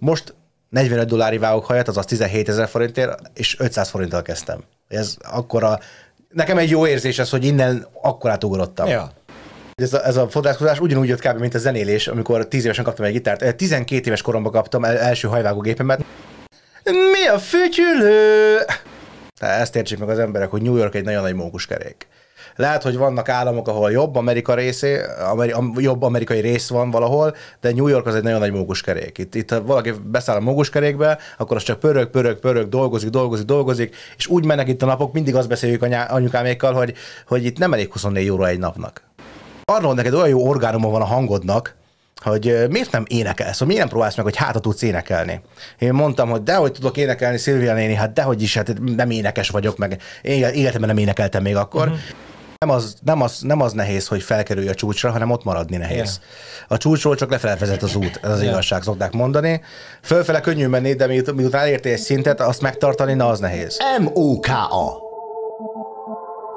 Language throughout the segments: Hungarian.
Most 45 dollári vágok haját, azaz 17 ezer forintért, és 500 forinttal kezdtem. Ez akkora, nekem egy jó érzés az, hogy innen akkorát ugrottam. Ja. Ez a, ez a fodrászkodás ugyanúgy jött kb. mint a zenélés, amikor 10 évesen kaptam egy gitárt. 12 eh, éves koromban kaptam el, első hajvágógépemet. Mi a fütyülő? Tehát ezt értsék meg az emberek, hogy New York egy nagyon nagy mókuskerék. Lehet, hogy vannak államok, ahol jobb Amerika részé, ameri, jobb amerikai rész van valahol, de New York az egy nagyon nagy móguskerék. Itt, itt ha valaki beszáll a móguskerékbe, akkor az csak pörög, pörög, pörög, dolgozik, dolgozik, dolgozik, és úgy mennek itt a napok, mindig azt beszéljük anyá, anyukámékkal, hogy, hogy itt nem elég 24 óra egy napnak. Arról neked olyan jó orgánuma van a hangodnak, hogy miért nem énekelsz, hogy szóval miért nem próbálsz meg, hogy hátra tudsz énekelni. Én mondtam, hogy dehogy tudok énekelni, Szilvia néni, hát dehogy is, hát nem énekes vagyok, meg életemben nem énekeltem még akkor. Uh-huh. Nem az, nem, az, nem az nehéz, hogy felkerülj a csúcsra, hanem ott maradni nehéz. Yeah. A csúcsról csak lefelé vezet az út, ez az yeah. igazság, szokták mondani. Fölfele könnyű menni, de miután elértél egy szintet, azt megtartani, na az nehéz. M.O.K.A.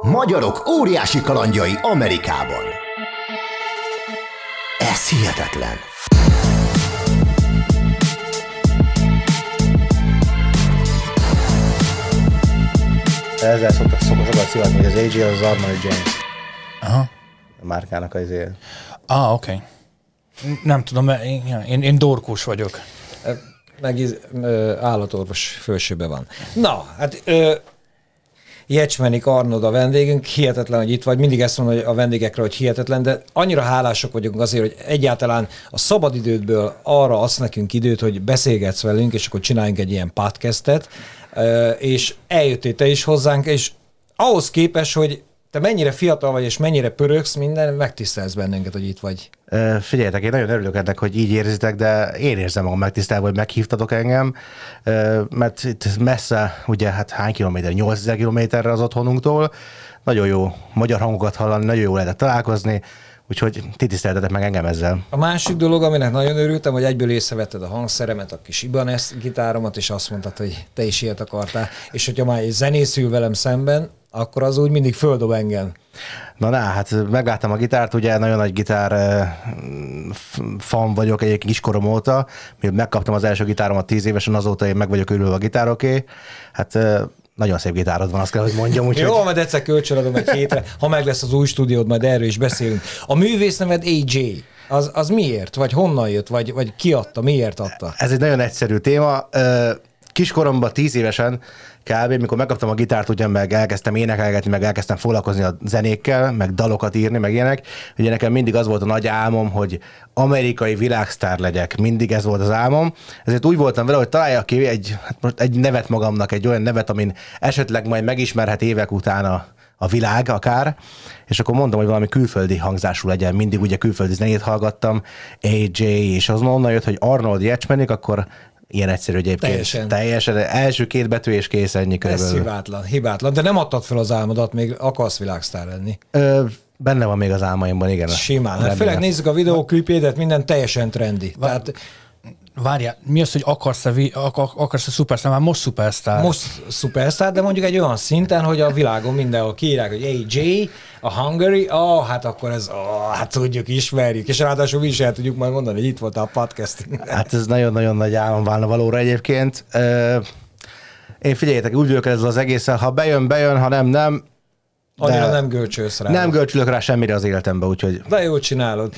Magyarok óriási kalandjai Amerikában. Ez hihetetlen. ezzel szoktak sokat szivatni, hogy az AJ az Armory James. Aha. A márkának az él. Ah, oké. Okay. Nem tudom, én, én, én dorkus vagyok. Meg ö, állatorvos fősőbe van. Na, hát ö, Jecsmenik Arnold a vendégünk, hihetetlen, hogy itt vagy, mindig ezt mondom hogy a vendégekre, hogy hihetetlen, de annyira hálások vagyunk azért, hogy egyáltalán a szabadidődből arra azt nekünk időt, hogy beszélgetsz velünk, és akkor csináljunk egy ilyen podcastet és eljöttél te is hozzánk, és ahhoz képes, hogy te mennyire fiatal vagy, és mennyire pöröksz minden, megtisztelsz bennünket, hogy itt vagy. Figyeljetek, én nagyon örülök ennek, hogy így érzitek, de én érzem magam megtisztelve, hogy meghívtatok engem, mert itt messze, ugye hát hány kilométer, 8000 kilométerre az otthonunktól, nagyon jó magyar hangokat hallani, nagyon jó lehetett találkozni, Úgyhogy ti tiszteltetek meg engem ezzel. A másik dolog, aminek nagyon örültem, hogy egyből észrevetted a hangszeremet, a kis Ibanez gitáromat, és azt mondtad, hogy te is ilyet akartál. És hogyha már egy zenész ül velem szemben, akkor az úgy mindig földob engem. Na na, hát megláttam a gitárt, ugye nagyon nagy gitár eh, fan vagyok egy kiskorom óta, mivel megkaptam az első gitáromat tíz évesen, azóta én meg vagyok ülve a gitároké. Hát eh, nagyon szép gitárod van, azt kell, hogy mondjam. Úgy, Jó, hogy... majd egyszer kölcsönadom egy hétre, ha meg lesz az új stúdiód, majd erről is beszélünk. A művész neved AJ. Az, az miért? Vagy honnan jött? Vagy, vagy ki adta? Miért adta? Ez egy nagyon egyszerű téma. Kiskoromban tíz évesen kb. Mikor megkaptam a gitárt, ugye meg elkezdtem énekelgetni, meg elkezdtem foglalkozni a zenékkel, meg dalokat írni, meg ilyenek. Ugye nekem mindig az volt a nagy álmom, hogy amerikai világsztár legyek. Mindig ez volt az álmom. Ezért úgy voltam vele, hogy találjak ki egy, hát most egy nevet magamnak, egy olyan nevet, amin esetleg majd megismerhet évek után a, a világ akár, és akkor mondtam, hogy valami külföldi hangzású legyen, mindig ugye külföldi zenét hallgattam, AJ, és az onnan jött, hogy Arnold Jecsmenik, akkor ilyen egyszerű egyébként. Teljesen. Teljesen. Első két betű és kész ennyi körülbelül. Ez hibátlan, hibátlan. De nem adtad fel az álmodat, még akarsz világsztár lenni. Ö, benne van még az álmaimban, igen. Simán. Hát főleg nézzük a videóklipédet, minden teljesen trendi. Van. Tehát Várjál, mi az, hogy akarsz-e, akarsz-e szupersztár? Már most szupersztár. Most szupersztár, de mondjuk egy olyan szinten, hogy a világon mindenhol kiírják, hogy AJ, a Hungary, ó, oh, hát akkor ez, ó, oh, hát tudjuk, ismerjük, és ráadásul mi is el tudjuk majd mondani, hogy itt volt a podcast. Hát ez nagyon-nagyon nagy álom válna valóra egyébként. Én figyeljetek, úgy vagyok ezzel az egészen, ha bejön, bejön, ha nem, nem, Annyira de nem görcsölsz rá. Nem görcsülök rá semmire az életembe, úgyhogy... De jól csinálod.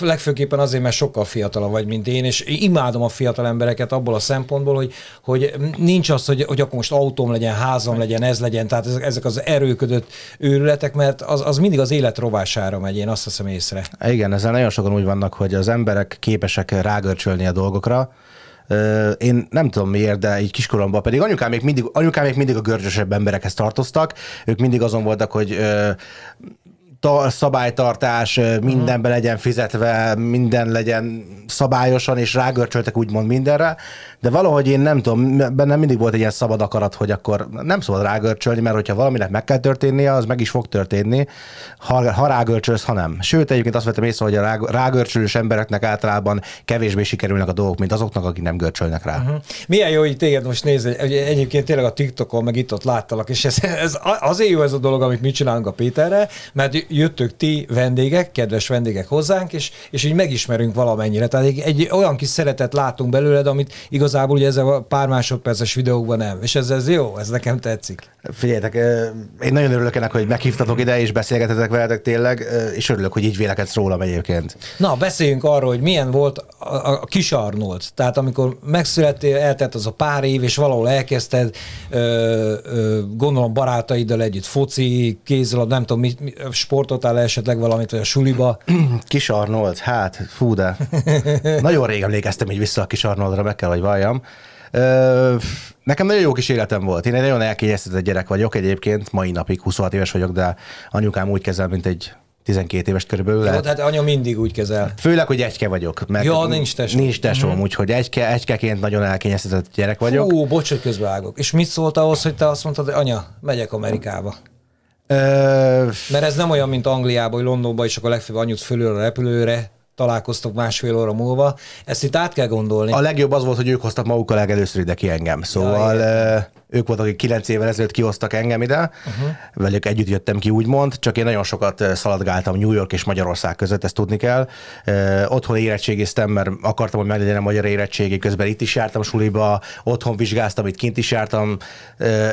Legfőképpen azért, mert sokkal fiatalabb vagy, mint én, és imádom a fiatal embereket abból a szempontból, hogy, hogy nincs az, hogy, hogy akkor most autóm legyen, házam legyen, ez legyen, tehát ezek, ezek az erőködött őrületek, mert az, az mindig az élet rovására megy, én azt hiszem észre. Igen, ezzel nagyon sokan úgy vannak, hogy az emberek képesek rágörcsölni a dolgokra, én nem tudom miért, de így kiskoromban pedig anyukám még mindig, anyukám még mindig a görgyösebb emberekhez tartoztak. Ők mindig azon voltak, hogy ta, szabálytartás, mhm. mindenbe legyen fizetve, minden legyen szabályosan, és rágörcsöltek úgymond mindenre, de valahogy én nem tudom, bennem mindig volt egy ilyen szabad akarat, hogy akkor nem szabad rágörcsölni, mert hogyha valaminek meg kell történnie, az meg is fog történni, ha, ha rágörcsölsz, ha nem. Sőt, egyébként azt vettem észre, hogy a rágörcsölős embereknek általában kevésbé sikerülnek a dolgok, mint azoknak, akik nem görcsölnek rá. Uh-huh. Milyen jó, hogy téged most nézni, egyébként tényleg a TikTokon, meg itt ott láttalak, és ez, ez azért jó ez a dolog, amit mi csinálunk a Péterre, mert jöttök ti vendégek, kedves vendégek hozzánk, és, és így megismerünk valamennyire. Tehát egy, egy olyan kis szeretet látunk belőled, amit igazából ugye ezzel a pár másodperces videókban nem. És ez, ez jó, ez nekem tetszik. Figyeljetek, én nagyon örülök ennek, hogy meghívtatok ide, és beszélgetetek veletek tényleg, és örülök, hogy így vélekedsz rólam egyébként. Na, beszéljünk arról, hogy milyen volt a, a kis Arnold. Tehát amikor megszülettél, eltelt az a pár év, és valahol elkezdted, gondolom barátaiddal együtt foci, kézzel, nem tudom, mi, mi, sport sportoltál esetleg valamit, vagy a suliba? Kis Arnold, hát, fú, de nagyon rég emlékeztem így vissza a Kis Arnoldra, meg kell, hogy valljam. nekem nagyon jó kis életem volt. Én egy nagyon elkényeztetett gyerek vagyok egyébként, mai napig 26 éves vagyok, de anyukám úgy kezel, mint egy 12 éves körülbelül. Jó, tehát anya mindig úgy kezel. Főleg, hogy egyke vagyok. Mert ja, nincs tesóm. Nincs tesóm, mm-hmm. úgyhogy egyke, egykeként nagyon elkényeztetett gyerek vagyok. Ó, bocs, hogy közbevágok. És mit szólt ahhoz, hogy te azt mondtad, hogy anya, megyek Amerikába? Mert ez nem olyan, mint Angliában, vagy Londonban, és akkor legfőbb anyut fölül a repülőre, találkoztok másfél óra múlva. Ezt itt át kell gondolni. A legjobb az volt, hogy ők hoztak magukkal legelőször ide ki engem. Szóval... Ja, ők voltak, akik kilenc évvel ezelőtt kihoztak engem ide, uh-huh. velük együtt jöttem ki, úgymond, csak én nagyon sokat szaladgáltam New York és Magyarország között, ezt tudni kell. Otthon érettségiztem, mert akartam, hogy meglegyen a magyar érettségi, közben itt is jártam suliba, otthon vizsgáztam, itt kint is jártam,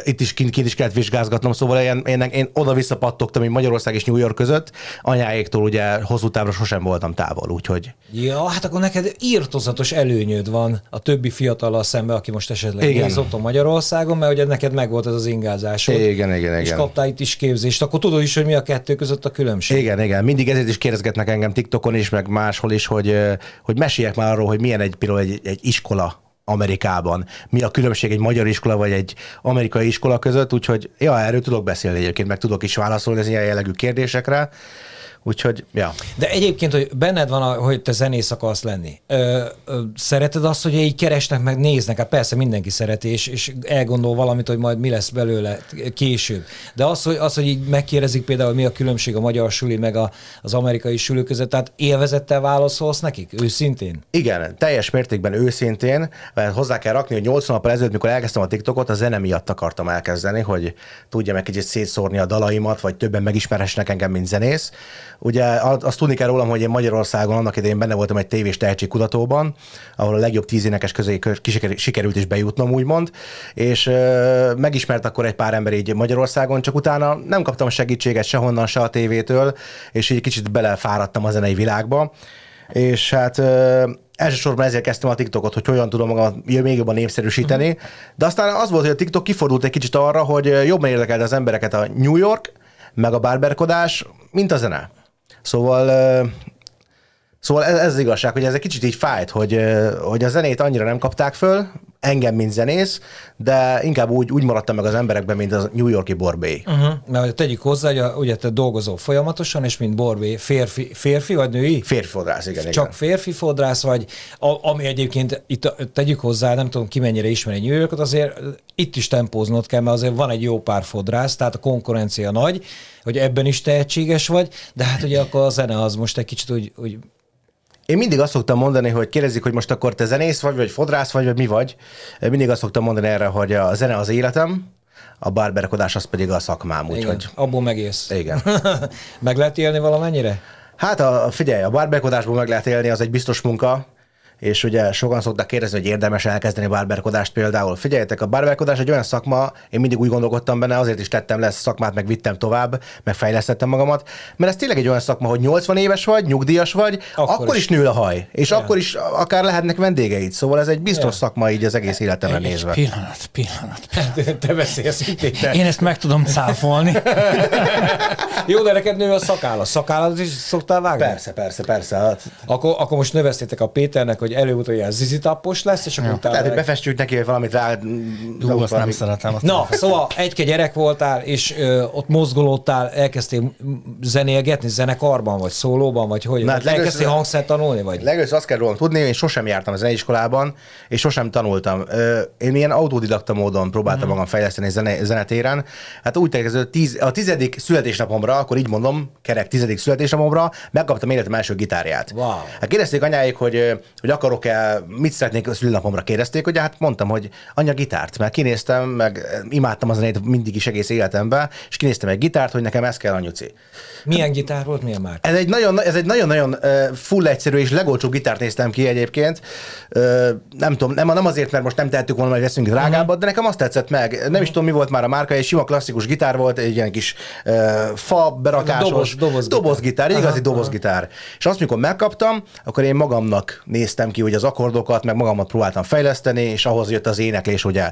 itt is kint, kint is kellett vizsgázgatnom, szóval én, én, én oda-vissza pattogtam, hogy Magyarország és New York között, anyáéktól ugye hosszú távra sosem voltam távol, úgyhogy. Ja, hát akkor neked írtozatos előnyöd van a többi fiatal szemben, aki most esetleg Igen. otthon Magyarországon, mert hogy neked megvolt ez az ingázásod. Igen, igen, igen. És kaptál itt is képzést, akkor tudod is, hogy mi a kettő között a különbség. Igen, igen. Mindig ezért is kérdezgetnek engem TikTokon is, meg máshol is, hogy, hogy meséljek már arról, hogy milyen egy, például egy, egy iskola Amerikában. Mi a különbség egy magyar iskola vagy egy amerikai iskola között, úgyhogy ja, erről tudok beszélni egyébként, meg tudok is válaszolni az ilyen jellegű kérdésekre. Úgyhogy, ja. De egyébként, hogy benned van, a hogy te zenész akarsz lenni. Ö, ö, szereted azt, hogy így keresnek, meg néznek? Hát persze mindenki szereti, és, és elgondol valamit, hogy majd mi lesz belőle később. De az, hogy, az, hogy így megkérdezik például, mi a különbség a magyar suli meg a, az amerikai suli között, tehát élvezettel válaszolsz nekik? Őszintén? Igen, teljes mértékben őszintén, mert hozzá kell rakni, hogy 80 nap ezelőtt, mikor elkezdtem a TikTokot, a zene miatt akartam elkezdeni, hogy tudjam egy kicsit szétszórni a dalaimat, vagy többen megismerhessenek engem, mint zenész. Ugye azt tudni kell rólam, hogy én Magyarországon annak idején benne voltam egy tévés tehetségkutatóban, ahol a legjobb tíz énekes közé sikerült is bejutnom, úgymond, és megismert akkor egy pár ember így Magyarországon, csak utána nem kaptam segítséget sehonnan, se a tévétől, és így kicsit belefáradtam a zenei világba, és hát elsősorban ezért kezdtem a TikTokot, hogy hogyan tudom magam még jobban népszerűsíteni, de aztán az volt, hogy a TikTok kifordult egy kicsit arra, hogy jobban érdekelte az embereket a New York, meg a bárberkodás, mint a zene. Szóval Szóval ez, ez az igazság, hogy ez egy kicsit így fájt, hogy, hogy a zenét annyira nem kapták föl, engem, mint zenész, de inkább úgy, úgy maradtam meg az emberekben, mint a New Yorki Borbély. Uh-huh. Mert tegyük hozzá, hogy a, ugye te dolgozol folyamatosan, és mint Borbély férfi, férfi vagy női? Férfi fodrász, igen. Csak igen. férfi fodrász vagy, a, ami egyébként itt tegyük hozzá, nem tudom ki mennyire ismeri New Yorkot, azért itt is tempóznod kell, mert azért van egy jó pár fodrász, tehát a konkurencia nagy, hogy ebben is tehetséges vagy, de hát ugye akkor a zene az most egy kicsit úgy, úgy én mindig azt szoktam mondani, hogy kérdezik, hogy most akkor te zenész vagy, vagy fodrász vagy, vagy mi vagy. Mindig azt szoktam mondani erre, hogy a zene az életem, a barberkodás az pedig a szakmám, úgyhogy... Abból megélsz. Igen. meg lehet élni valamennyire? Hát a, figyelj, a barberkodásból meg lehet élni, az egy biztos munka, és ugye sokan szokták kérdezni, hogy érdemes elkezdeni bárberkodást például. Figyeljetek, a bárberkodás egy olyan szakma, én mindig úgy gondolkodtam benne, azért is tettem lesz szakmát, meg vittem tovább, meg fejlesztettem magamat, mert ez tényleg egy olyan szakma, hogy 80 éves vagy, nyugdíjas vagy, akkor, akkor is. is nő a haj, és ja. akkor is akár lehetnek vendégeid, szóval ez egy biztos ja. szakma így az egész életemre egy nézve. Pillanat, pillanat. pillanat. Te beszélsz, itt Én ezt meg tudom cáfolni. Jó, de neked nő a szakáll. A szakállat is szoktál vágni? Persze, persze, persze. Hát- akkor, akkor most növesztétek a Péternek, hogy hogy előbb ilyen zizitappos lesz, és akkor ja. utána... Tehát, hogy befestjük neki, hogy valamit rá... Jó, azt nem szeretem. Azt Na, nem szóval két gyerek voltál, és ö, ott mozgolódtál, elkezdtél zenélgetni zenekarban, vagy szólóban, vagy hogy? Na, hát elkezdtél hangszert tanulni, vagy? Legőször azt kell rólam tudni, én sosem jártam a zeneiskolában, és sosem tanultam. Ö, én ilyen autodidakta módon próbáltam mm. magam fejleszteni zene, zenetéren. Hát úgy kezdődött, tíz, a tizedik születésnapomra, akkor így mondom, kerek tizedik születésnapomra, megkaptam életem első gitárját. Wow. Hát kérdezték anyáik, hogy, hogy akarok-e, mit szeretnék a szülinapomra kérdezték, hogy hát mondtam, hogy anya gitárt, mert kinéztem, meg eh, imádtam az zenét mindig is egész életemben, és kinéztem egy gitárt, hogy nekem ez kell anyuci. Milyen gitár volt, milyen már? Ez egy nagyon, ez egy nagyon-nagyon eh, full egyszerű és legolcsóbb gitárt néztem ki egyébként. Eh, nem tudom, nem, nem azért, mert most nem tettük volna, hogy veszünk drágábbat, uh-huh. de nekem azt tetszett meg. Nem uh-huh. is tudom, mi volt már a márka, egy sima klasszikus gitár volt, egy ilyen kis uh, fa berakásos. Doboz, doboz, dobozgitár, doboz igazi dobozgitár. És azt, mikor megkaptam, akkor én magamnak néztem találtam ki ugye az akkordokat, meg magamat próbáltam fejleszteni, és ahhoz jött az éneklés, ugye.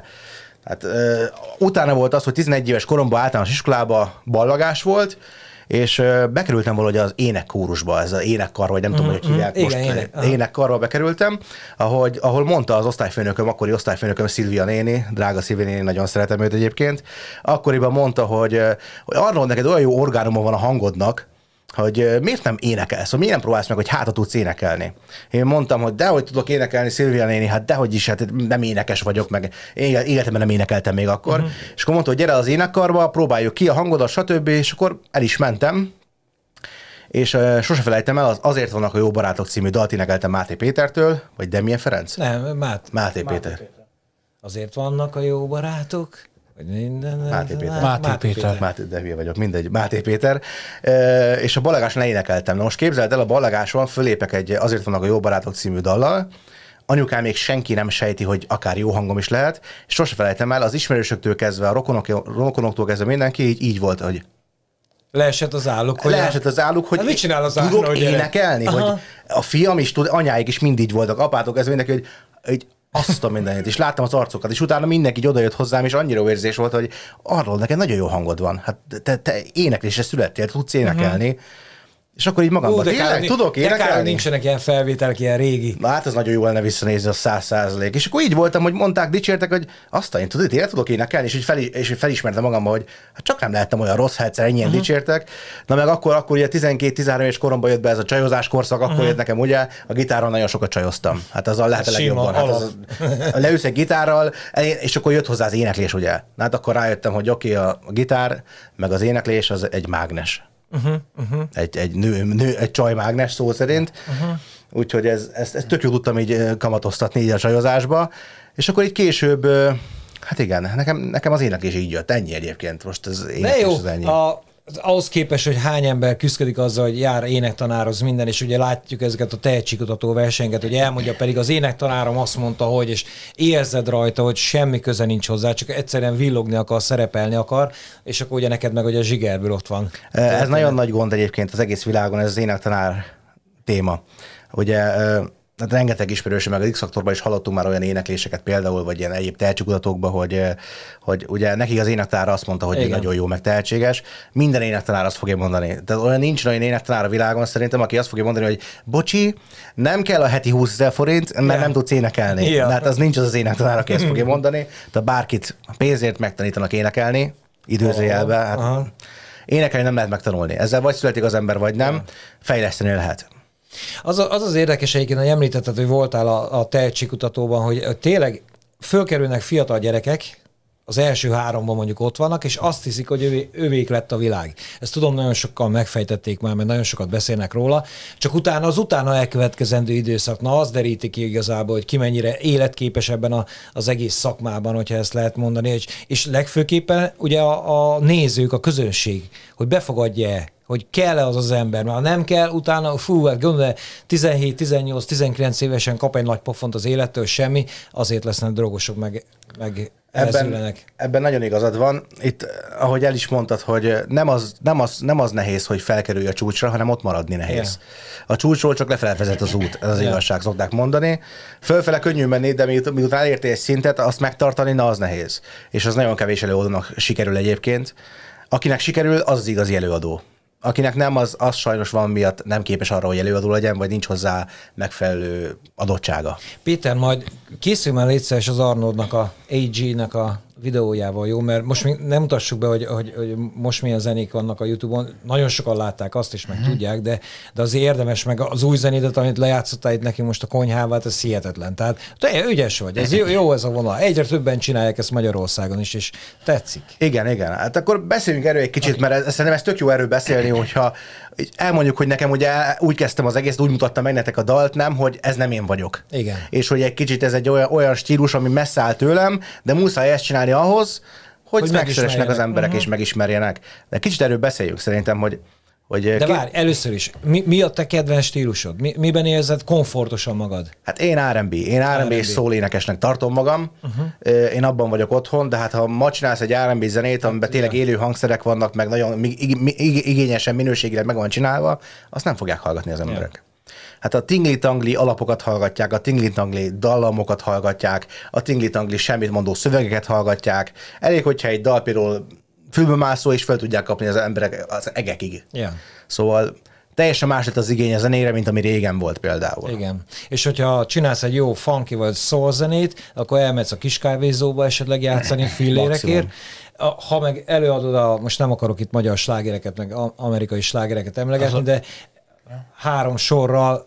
Tehát, ö, utána volt az, hogy 11 éves koromban általános iskolába ballagás volt, és ö, bekerültem valahogy az énekkórusba, ez az énekkar, vagy nem mm-hmm. tudom, hogy mhm, hívják mm-hmm. most, ének, énekkarba bekerültem, ahogy, ahol mondta az osztályfőnököm, akkori osztályfőnököm Szilvia néni, drága Szilvia néni, nagyon szeretem őt egyébként, akkoriban mondta, hogy, hogy arról neked olyan jó orgánuma van a hangodnak, hogy miért nem énekelsz, hogy szóval miért nem próbálsz meg, hogy hátra tudsz énekelni. Én mondtam, hogy dehogy tudok énekelni, Szilvia néni, hát dehogy is, hát nem énekes vagyok, meg életemben nem énekeltem még akkor. Uh-huh. És akkor mondta, hogy gyere az énekarba, próbáljuk ki a hangodat, stb. És akkor el is mentem, és uh, sose felejtem el, az Azért vannak a jó barátok című dalt énekeltem Máté Pétertől, vagy Demien Ferenc? Nem, Mát- Máté, Máté Péter. Péter. Azért vannak a jó barátok, minden, Máté Péter. Máté, Máté Péter. Máté, de hülye vagyok, mindegy. Máté Péter. E, és a ne énekeltem. Na most képzeld el, a balagáson fölépek egy Azért vannak a jó barátok című dallal, anyukám még senki nem sejti, hogy akár jó hangom is lehet, és sose felejtem el, az ismerősöktől kezdve, a rokonok, rokonoktól kezdve mindenki így, így volt, hogy Leesett az álluk, hogy... Leesett az álluk, hogy... Hát mit csinál az álluk, Tudok énekelni, Aha. hogy a fiam is tud, anyáik is mindig voltak, apátok, ez mindenki, hogy, hogy azt a mindenit, és láttam az arcokat, és utána mindenki jött hozzám, és annyira érzés volt, hogy arról neked nagyon jó hangod van. Hát te, te éneklésre születtél, tudsz énekelni. Uh-huh és akkor így magamban, Ú, tényleg, tudok énekelni? nincsenek ilyen felvételek, ilyen régi. Na, hát ez nagyon jó lenne visszanézni a száz százalék. És akkor így voltam, hogy mondták, dicsértek, hogy azt én tudod, én tudok énekelni, és így, fel, és így felismertem magamban, hogy hát csak nem lehettem olyan rossz, ha egyszer ennyien uh-huh. dicsértek. Na meg akkor, akkor ugye 12-13 éves koromban jött be ez a csajozás korszak, akkor uh-huh. jött nekem ugye, a gitáron nagyon sokat csajoztam. Hát a lehet a hát legjobban. Hát az, leülsz egy gitárral, és akkor jött hozzá az éneklés, ugye. Na, hát akkor rájöttem, hogy oké, okay, a gitár, meg az éneklés az egy mágnes. Uh-huh, uh-huh. Egy, egy nő, nő, egy csajmágnes szó szerint. Uh-huh. Úgyhogy ez, ezt, ezt tök jól tudtam így kamatoztatni így a csajozásba. És akkor így később, hát igen, nekem, nekem az éneklés így jött. Ennyi egyébként. Most az éneklés De jó, az ennyi. A ahhoz képest, hogy hány ember küzdik azzal, hogy jár az minden, és ugye látjuk ezeket a tehetségkutató versenyeket, hogy elmondja pedig az énektanárom azt mondta, hogy, és érzed rajta, hogy semmi köze nincs hozzá, csak egyszerűen villogni akar, szerepelni akar, és akkor ugye neked meg ugye a zsigerből ott van. Ez Tehát, nagyon nagy gond egyébként az egész világon, ez az énektanár téma. Ugye hát rengeteg ismerősöm, meg az x faktorban is hallottunk már olyan énekléseket például, vagy ilyen egyéb tehetségkutatokba, hogy, hogy ugye neki az énektár azt mondta, hogy Igen. nagyon jó, meg tehetséges. Minden énektár azt fogja mondani. Tehát olyan nincs olyan énektár a világon szerintem, aki azt fogja mondani, hogy bocsi, nem kell a heti 20 ezer forint, mert yeah. nem tudsz énekelni. Yeah. De hát az nincs az az énektár, aki ezt fogja mondani. Tehát bárkit pénzért megtanítanak énekelni, időzőjelbe. Hát, Aha. Énekelni nem lehet megtanulni. Ezzel vagy születik az ember, vagy nem. Fejleszteni lehet. Az, az az érdekes egyébként, hogy említetted, hogy voltál a, a tehetségkutatóban, hogy tényleg fölkerülnek fiatal gyerekek, az első háromban mondjuk ott vannak, és azt hiszik, hogy övé, lett a világ. Ezt tudom, nagyon sokkal megfejtették már, mert nagyon sokat beszélnek róla, csak utána az utána elkövetkezendő időszak, na az deríti ki igazából, hogy ki mennyire életképes ebben a, az egész szakmában, hogyha ezt lehet mondani, és, és legfőképpen ugye a, a nézők, a közönség, hogy befogadja hogy kell-e az az ember, mert ha nem kell, utána fú, hát gondolj, 17, 18, 19 évesen kap egy nagy pofont az élettől, semmi, azért lesznek drogosok, meg, meg ebben, ebben nagyon igazad van. Itt, ahogy el is mondtad, hogy nem az, nem az, nem az nehéz, hogy felkerülj a csúcsra, hanem ott maradni nehéz. Yeah. A csúcsról csak lefelé az út, ez az yeah. igazság, szokták mondani. Fölfele könnyű menni, de miután elértél egy szintet, azt megtartani, na az nehéz. És az nagyon kevés előadónak sikerül egyébként. Akinek sikerül, az az igazi előadó akinek nem, az, az sajnos van miatt nem képes arra, hogy előadó legyen, vagy nincs hozzá megfelelő adottsága. Péter, majd készülj már az Arnoldnak, a AG-nek a videójával jó, mert most még nem mutassuk be, hogy, hogy, hogy most milyen zenék vannak a YouTube-on. Nagyon sokan látták azt is, meg uh-huh. tudják, de, de azért érdemes, meg az új zenédet, amit lejátszottál itt neki most a konyhával, ez hihetetlen. Tehát te ügyes vagy, ez jó, jó ez a vonal. Egyre többen csinálják ezt Magyarországon is, és tetszik. Igen, igen. Hát akkor beszéljünk erről egy kicsit, okay. mert ez, szerintem ez tök jó erről beszélni, hogyha elmondjuk, hogy nekem ugye úgy kezdtem az egész, úgy mutattam meg nektek a dalt, nem, hogy ez nem én vagyok. Igen. És hogy egy kicsit ez egy olyan, olyan stílus, ami messze áll tőlem, de muszáj ezt csinálni ahhoz, hogy, hogy megszeresnek az emberek uh-huh. és mhm. megismerjenek. De kicsit erről beszéljünk szerintem, hogy hogy eh, De ki... várj, először is, mi, mi a te kedvenc stílusod? Mi, miben érzed komfortosan magad? Hát én R&B, én R&B, és szólénekesnek tartom magam, uh-huh. Eh, én abban vagyok otthon, de hát ha ma csinálsz egy R&B zenét, amiben hát, tényleg élő hangszerek vannak, meg nagyon igényesen, minőségileg meg van csinálva, azt nem fogják hallgatni az emberek. Ja. Hát a tingli-tangli alapokat hallgatják, a tingli-tangli dallamokat hallgatják, a tingli-tangli semmit mondó szövegeket hallgatják. Elég, hogyha egy dalpiról mászó, és fel tudják kapni az emberek az egekig. Igen. Szóval teljesen más lett az igény a zenére, mint ami régen volt például. Igen. És hogyha csinálsz egy jó funky vagy soul zenét, akkor elmehetsz a kiskávézóba esetleg játszani fillérekért. ha meg előadod a, most nem akarok itt magyar slágereket, meg amerikai slágereket emlegetni, de három sorral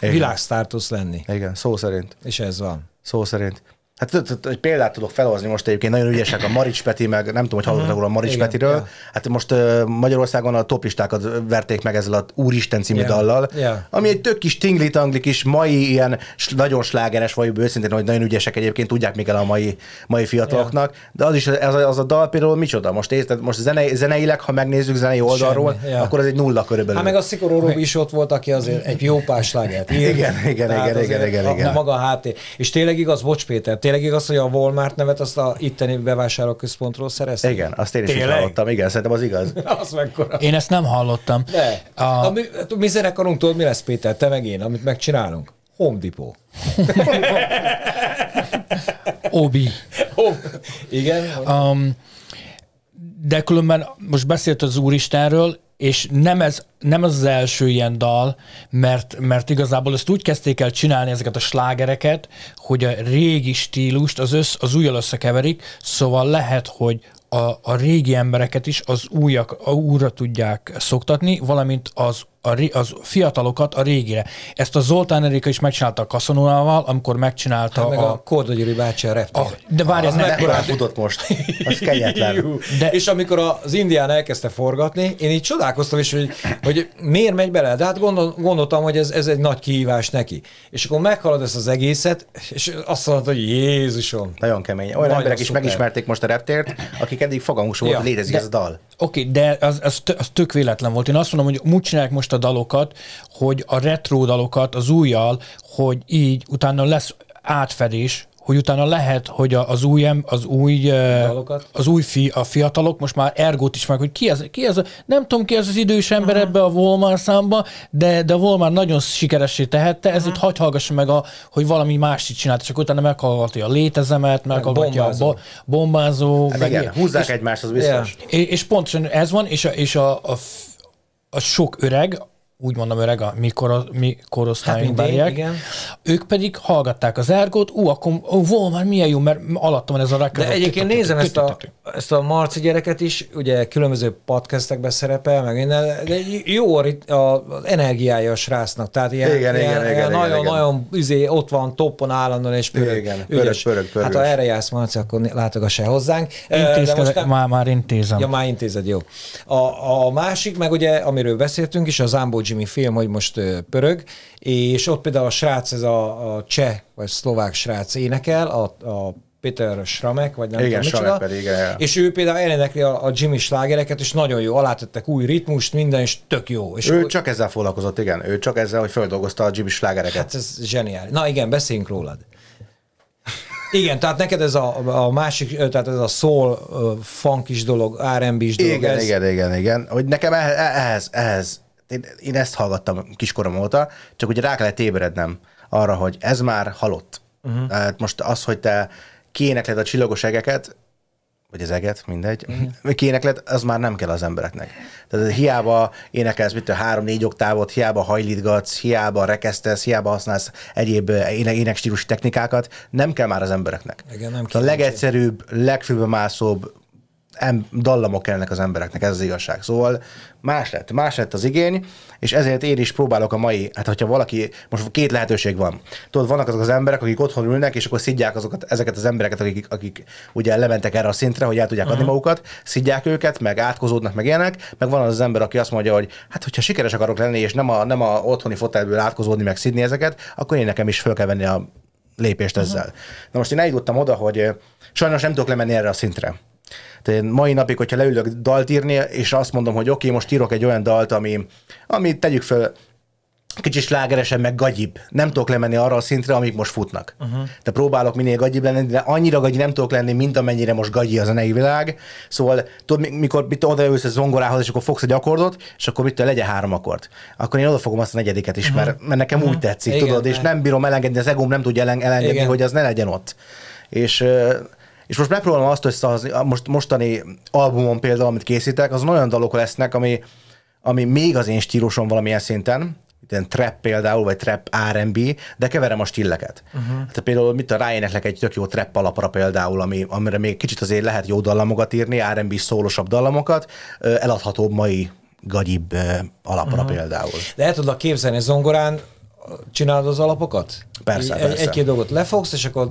világsztártusz lenni. Igen, szó szerint. És ez van. Szó szerint. Hát tudod, példát tudok felhozni most egyébként, nagyon ügyesek a Marics Peti, meg nem tudom, hogy uh-huh. róla a Marics Igen, Petiről. Yeah. Hát most uh, Magyarországon a topistákat verték meg ezzel a Úristen című yeah, dallal, yeah. ami egy tök kis tingli-tangli kis mai ilyen nagyon slágeres, vagy őszintén, hogy nagyon ügyesek egyébként, tudják még el a mai, mai fiataloknak, yeah. de az is, az, a, az a dal például micsoda most, érted? Most zene, zeneileg, ha megnézzük zenei oldalról, Semmi, yeah. akkor ez egy nulla körülbelül. Hát meg a Szikoró Robi is ott volt, aki azért egy jó pás slágert. Igen, igen, igen, igen, igen, igen, igen. Maga igen, igen, És tényleg igaz, igen, Péter, tényleg igaz, hogy a Walmart nevet azt a itteni bevásárlóközpontról szereztem? Igen, azt én is is hallottam. Igen, szerintem az igaz. az mekkora. Én ezt nem hallottam. De. A... A mi, hát mi zenekarunk, tudod, mi lesz, Péter, te meg én, amit megcsinálunk? Home Depot. Obi. Oh, igen. Um, de különben most beszélt az Úristenről, és nem ez, nem ez az első ilyen dal, mert, mert igazából ezt úgy kezdték el csinálni ezeket a slágereket, hogy a régi stílust az, össz, az újjal összekeverik, szóval lehet, hogy a, a régi embereket is az újak, a újra tudják szoktatni, valamint az a, az fiatalokat a régire. Ezt a Zoltán Erika is megcsinálta a Kaszonóával, amikor megcsinálta hát meg a... a Kordogyőri bácsi a reptér. A, de várj, ah, nem mekkorát futott most. Az kegyetlen. De... És amikor az indián elkezdte forgatni, én így csodálkoztam is, hogy, hogy miért megy bele. De hát gondol, gondoltam, hogy ez, ez egy nagy kihívás neki. És akkor meghalad ezt az egészet, és azt mondta, hogy Jézusom. Nagyon kemény. Olyan Nagyon emberek szuper. is megismerték most a reptért, akik eddig fogamúsul volt, ja. létezik de, ez a dal. Oké, okay, de az, az, tök, az tök véletlen volt. Én azt mondom, hogy úgy csinálják most a a dalokat, hogy a retro dalokat az újjal, hogy így utána lesz átfedés, hogy utána lehet, hogy az új, az új, Dalokat? az új fi, a fiatalok, most már Ergót is meg, hogy ki ez, ki ez, nem tudom ki ez az idős ember ebbe a Volmar számba, de, de a nagyon sikeressé tehette, ezért uh-huh. hagy hallgassa meg, a, hogy valami mást is csinált, csak utána meghallgatja a létezemet, meghallgatja a bo- bombázó. Hát meg igen, ilyen. húzzák és, egymást, az biztos. Yeah. És, és, pontosan ez van, és, a, és a, a a sok öreg, úgy mondom öreg, a mi, koro, mi korosztályunk hát mindig, igen. Ők pedig hallgatták az ergót, ú, akkor ó, ó, már milyen jó, mert alatta van ez a rekord. De egyébként nézem ezt a, ezt a Marci gyereket is, ugye különböző podcastekben szerepel, meg minden, de jó az energiája a srácnak, tehát ilyen, igen, ilyen, igen, ilyen igen, nagyon, igen. nagyon üzé, ott van toppon állandóan, és pörög, igen, ügyes. Pörög, pörög, pörög, hát ha erre jársz, Marci, akkor látogass el hozzánk. Intézke, de most nem... már, már intézem. Ja, már intézed, jó. A, a másik, meg ugye, amiről beszéltünk is, az Ámbó Jimmy film, hogy most pörög, és ott például a srác, ez a, a cseh vagy szlovák srác énekel, a, a Peter Schramek, vagy nem igen, tudom micsoda. Pedig, igen. És ő például elénekli a, a Jimmy slágereket, és nagyon jó, alátettek új ritmust, minden, és tök jó. És ő akkor... csak ezzel foglalkozott, igen, ő csak ezzel, hogy feldolgozta a Jimmy slágereket. Hát ez zseniális. Na igen, beszéljünk rólad. Igen, tehát neked ez a, a másik, tehát ez a soul, funk is dolog, R&B is dolog. Igen, ez... igen, igen, igen. Hogy nekem eh, eh, ehhez, ehhez én ezt hallgattam kiskorom óta, csak ugye rá kellett ébrednem arra, hogy ez már halott. Uh-huh. Mhm. Tehát most az, hogy te kiénekled a csillagos egeket, vagy az eget, mindegy, uh-huh. kiénekled, az már nem kell az embereknek. Tehát hiába énekelsz mit a három-négy oktávot, hiába hajlítgatsz, hiába rekesztesz, hiába használsz egyéb eh, énekstílusi technikákat, nem kell már az embereknek. Igen, nem a legegyszerűbb, legfőbb mászóbb, em, dallamok kellnek az embereknek, ez az igazság. Szóval más lett, más lett az igény, és ezért én is próbálok a mai, hát hogyha valaki, most két lehetőség van. Tudod, vannak azok az emberek, akik otthon ülnek, és akkor szidják azokat, ezeket az embereket, akik, akik ugye lementek erre a szintre, hogy el tudják uh-huh. adni mhm. magukat, szidják őket, meg átkozódnak, meg ilyenek, meg van az, az ember, aki azt mondja, hogy hát hogyha sikeres akarok lenni, és nem a, nem a otthoni fotelből átkozódni, meg szidni ezeket, akkor én nekem is föl kell venni a lépést mhm. ezzel. Uh-huh. Na most én eljutottam oda, hogy eh, sajnos nem tudok lemenni erre a szintre. Tehát én mai napig, hogyha leülök dalt írni, és azt mondom, hogy oké, okay, most írok egy olyan dalt, ami, ami tegyük föl, kicsit slágeresen, meg gagyib. Nem tudok lemenni arra a szintre, amik most futnak. Uh-huh. De próbálok minél gagyib lenni, de annyira gagyi nem tudok lenni, mint amennyire most gagyi az a zenei világ. Szóval tudod, mikor mit odaülsz a zongorához, és akkor fogsz egy akkordot, és akkor mit legyen három akkord. Akkor én oda fogom azt a negyediket is, uh-huh. mert, mert nekem uh-huh. úgy tetszik, Igen, tudod, és nem bírom elengedni, az egóm nem tudja elengedni, Igen. hogy az ne legyen ott. És és most megpróbálom azt összehozni, most mostani albumon például, amit készítek, azon olyan dalok lesznek, ami, ami még az én stílusom valamilyen szinten, ilyen trap például, vagy trap R&B, de keverem a stilleket. Uh-huh. Hát például mit a ráéneklek egy tök jó trap alapra például, ami, amire még kicsit azért lehet jó dallamokat írni, R&B szólosabb dallamokat, eladhatóbb mai gagyibb alapra uh-huh. például. De el tudlak képzelni zongorán, csinálod az alapokat? Persze, egy, persze. Egy-két dolgot lefogsz, és akkor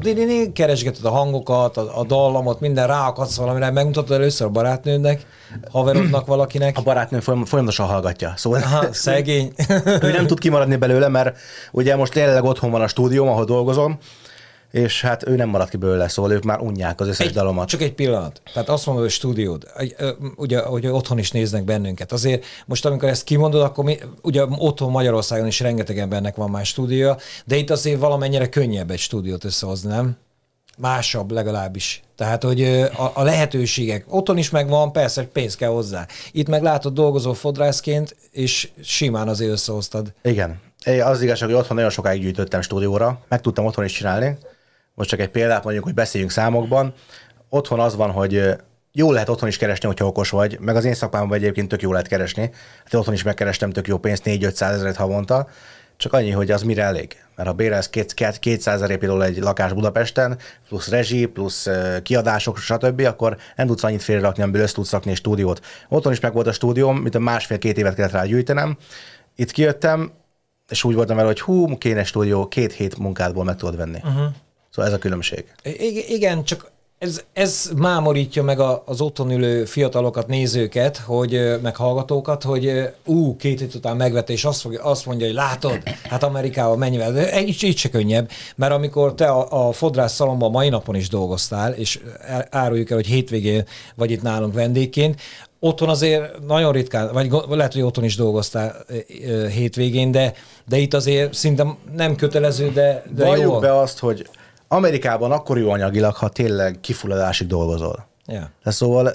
keresgeted a hangokat, a, a dallamot, minden ráakadsz valamire, megmutatod először a barátnődnek, haverodnak valakinek. A barátnő folyamatosan hallgatja, szóval... Aha, szegény. ő nem tud kimaradni belőle, mert ugye most tényleg otthon van a stúdióm, ahol dolgozom, és hát ő nem maradt ki belőle, szóval ők már unják az összes egy, dalomat. Csak egy pillanat. Tehát azt mondod, hogy stúdiód, ugye, hogy otthon is néznek bennünket. Azért most, amikor ezt kimondod, akkor mi, ugye otthon Magyarországon is rengeteg embernek van már stúdiója, de itt azért valamennyire könnyebb egy stúdiót összehozni, nem? Másabb legalábbis. Tehát, hogy a, a lehetőségek otthon is megvan, persze, hogy pénz kell hozzá. Itt meg látod dolgozó fodrászként, és simán azért összehoztad. Igen. Az igazság, hogy otthon nagyon sokáig gyűjtöttem stúdióra, meg tudtam otthon is csinálni, most csak egy példát mondjuk, hogy beszéljünk számokban, otthon az van, hogy jó lehet otthon is keresni, hogyha okos vagy, meg az én szakmámban egyébként tök jó lehet keresni. Hát otthon is megkerestem tök jó pénzt, 4-500 ezeret havonta, csak annyi, hogy az mire elég. Mert ha bérelsz 200 ezer például egy lakás Budapesten, plusz rezsi, plusz kiadások, stb., akkor nem tudsz annyit félrerakni, amiből össze tudsz rakni egy stúdiót. Otthon is meg volt a stúdióm, mint a másfél-két évet kellett rá gyűjtenem. Itt kijöttem, és úgy voltam vele, hogy hú, kéne stúdió, két hét munkádból meg tudod venni. Uh-huh. Szóval ez a különbség. I- igen, csak ez, ez mámorítja meg a, az otthon ülő fiatalokat, nézőket, hogy, meg hallgatókat, hogy ú, két hét után megvette, és azt, fog, azt mondja, hogy látod, hát Amerikában mennyivel, így, így se könnyebb, mert amikor te a, a fodrász szalomban mai napon is dolgoztál, és áruljuk el, hogy hétvégén vagy itt nálunk vendégként, otthon azért nagyon ritkán, vagy lehet, hogy otthon is dolgoztál hétvégén, de, de itt azért szinte nem kötelező, de, de jó. be azt, hogy Amerikában akkor jó anyagilag, ha tényleg kifulladásig dolgozol. Yeah. De szóval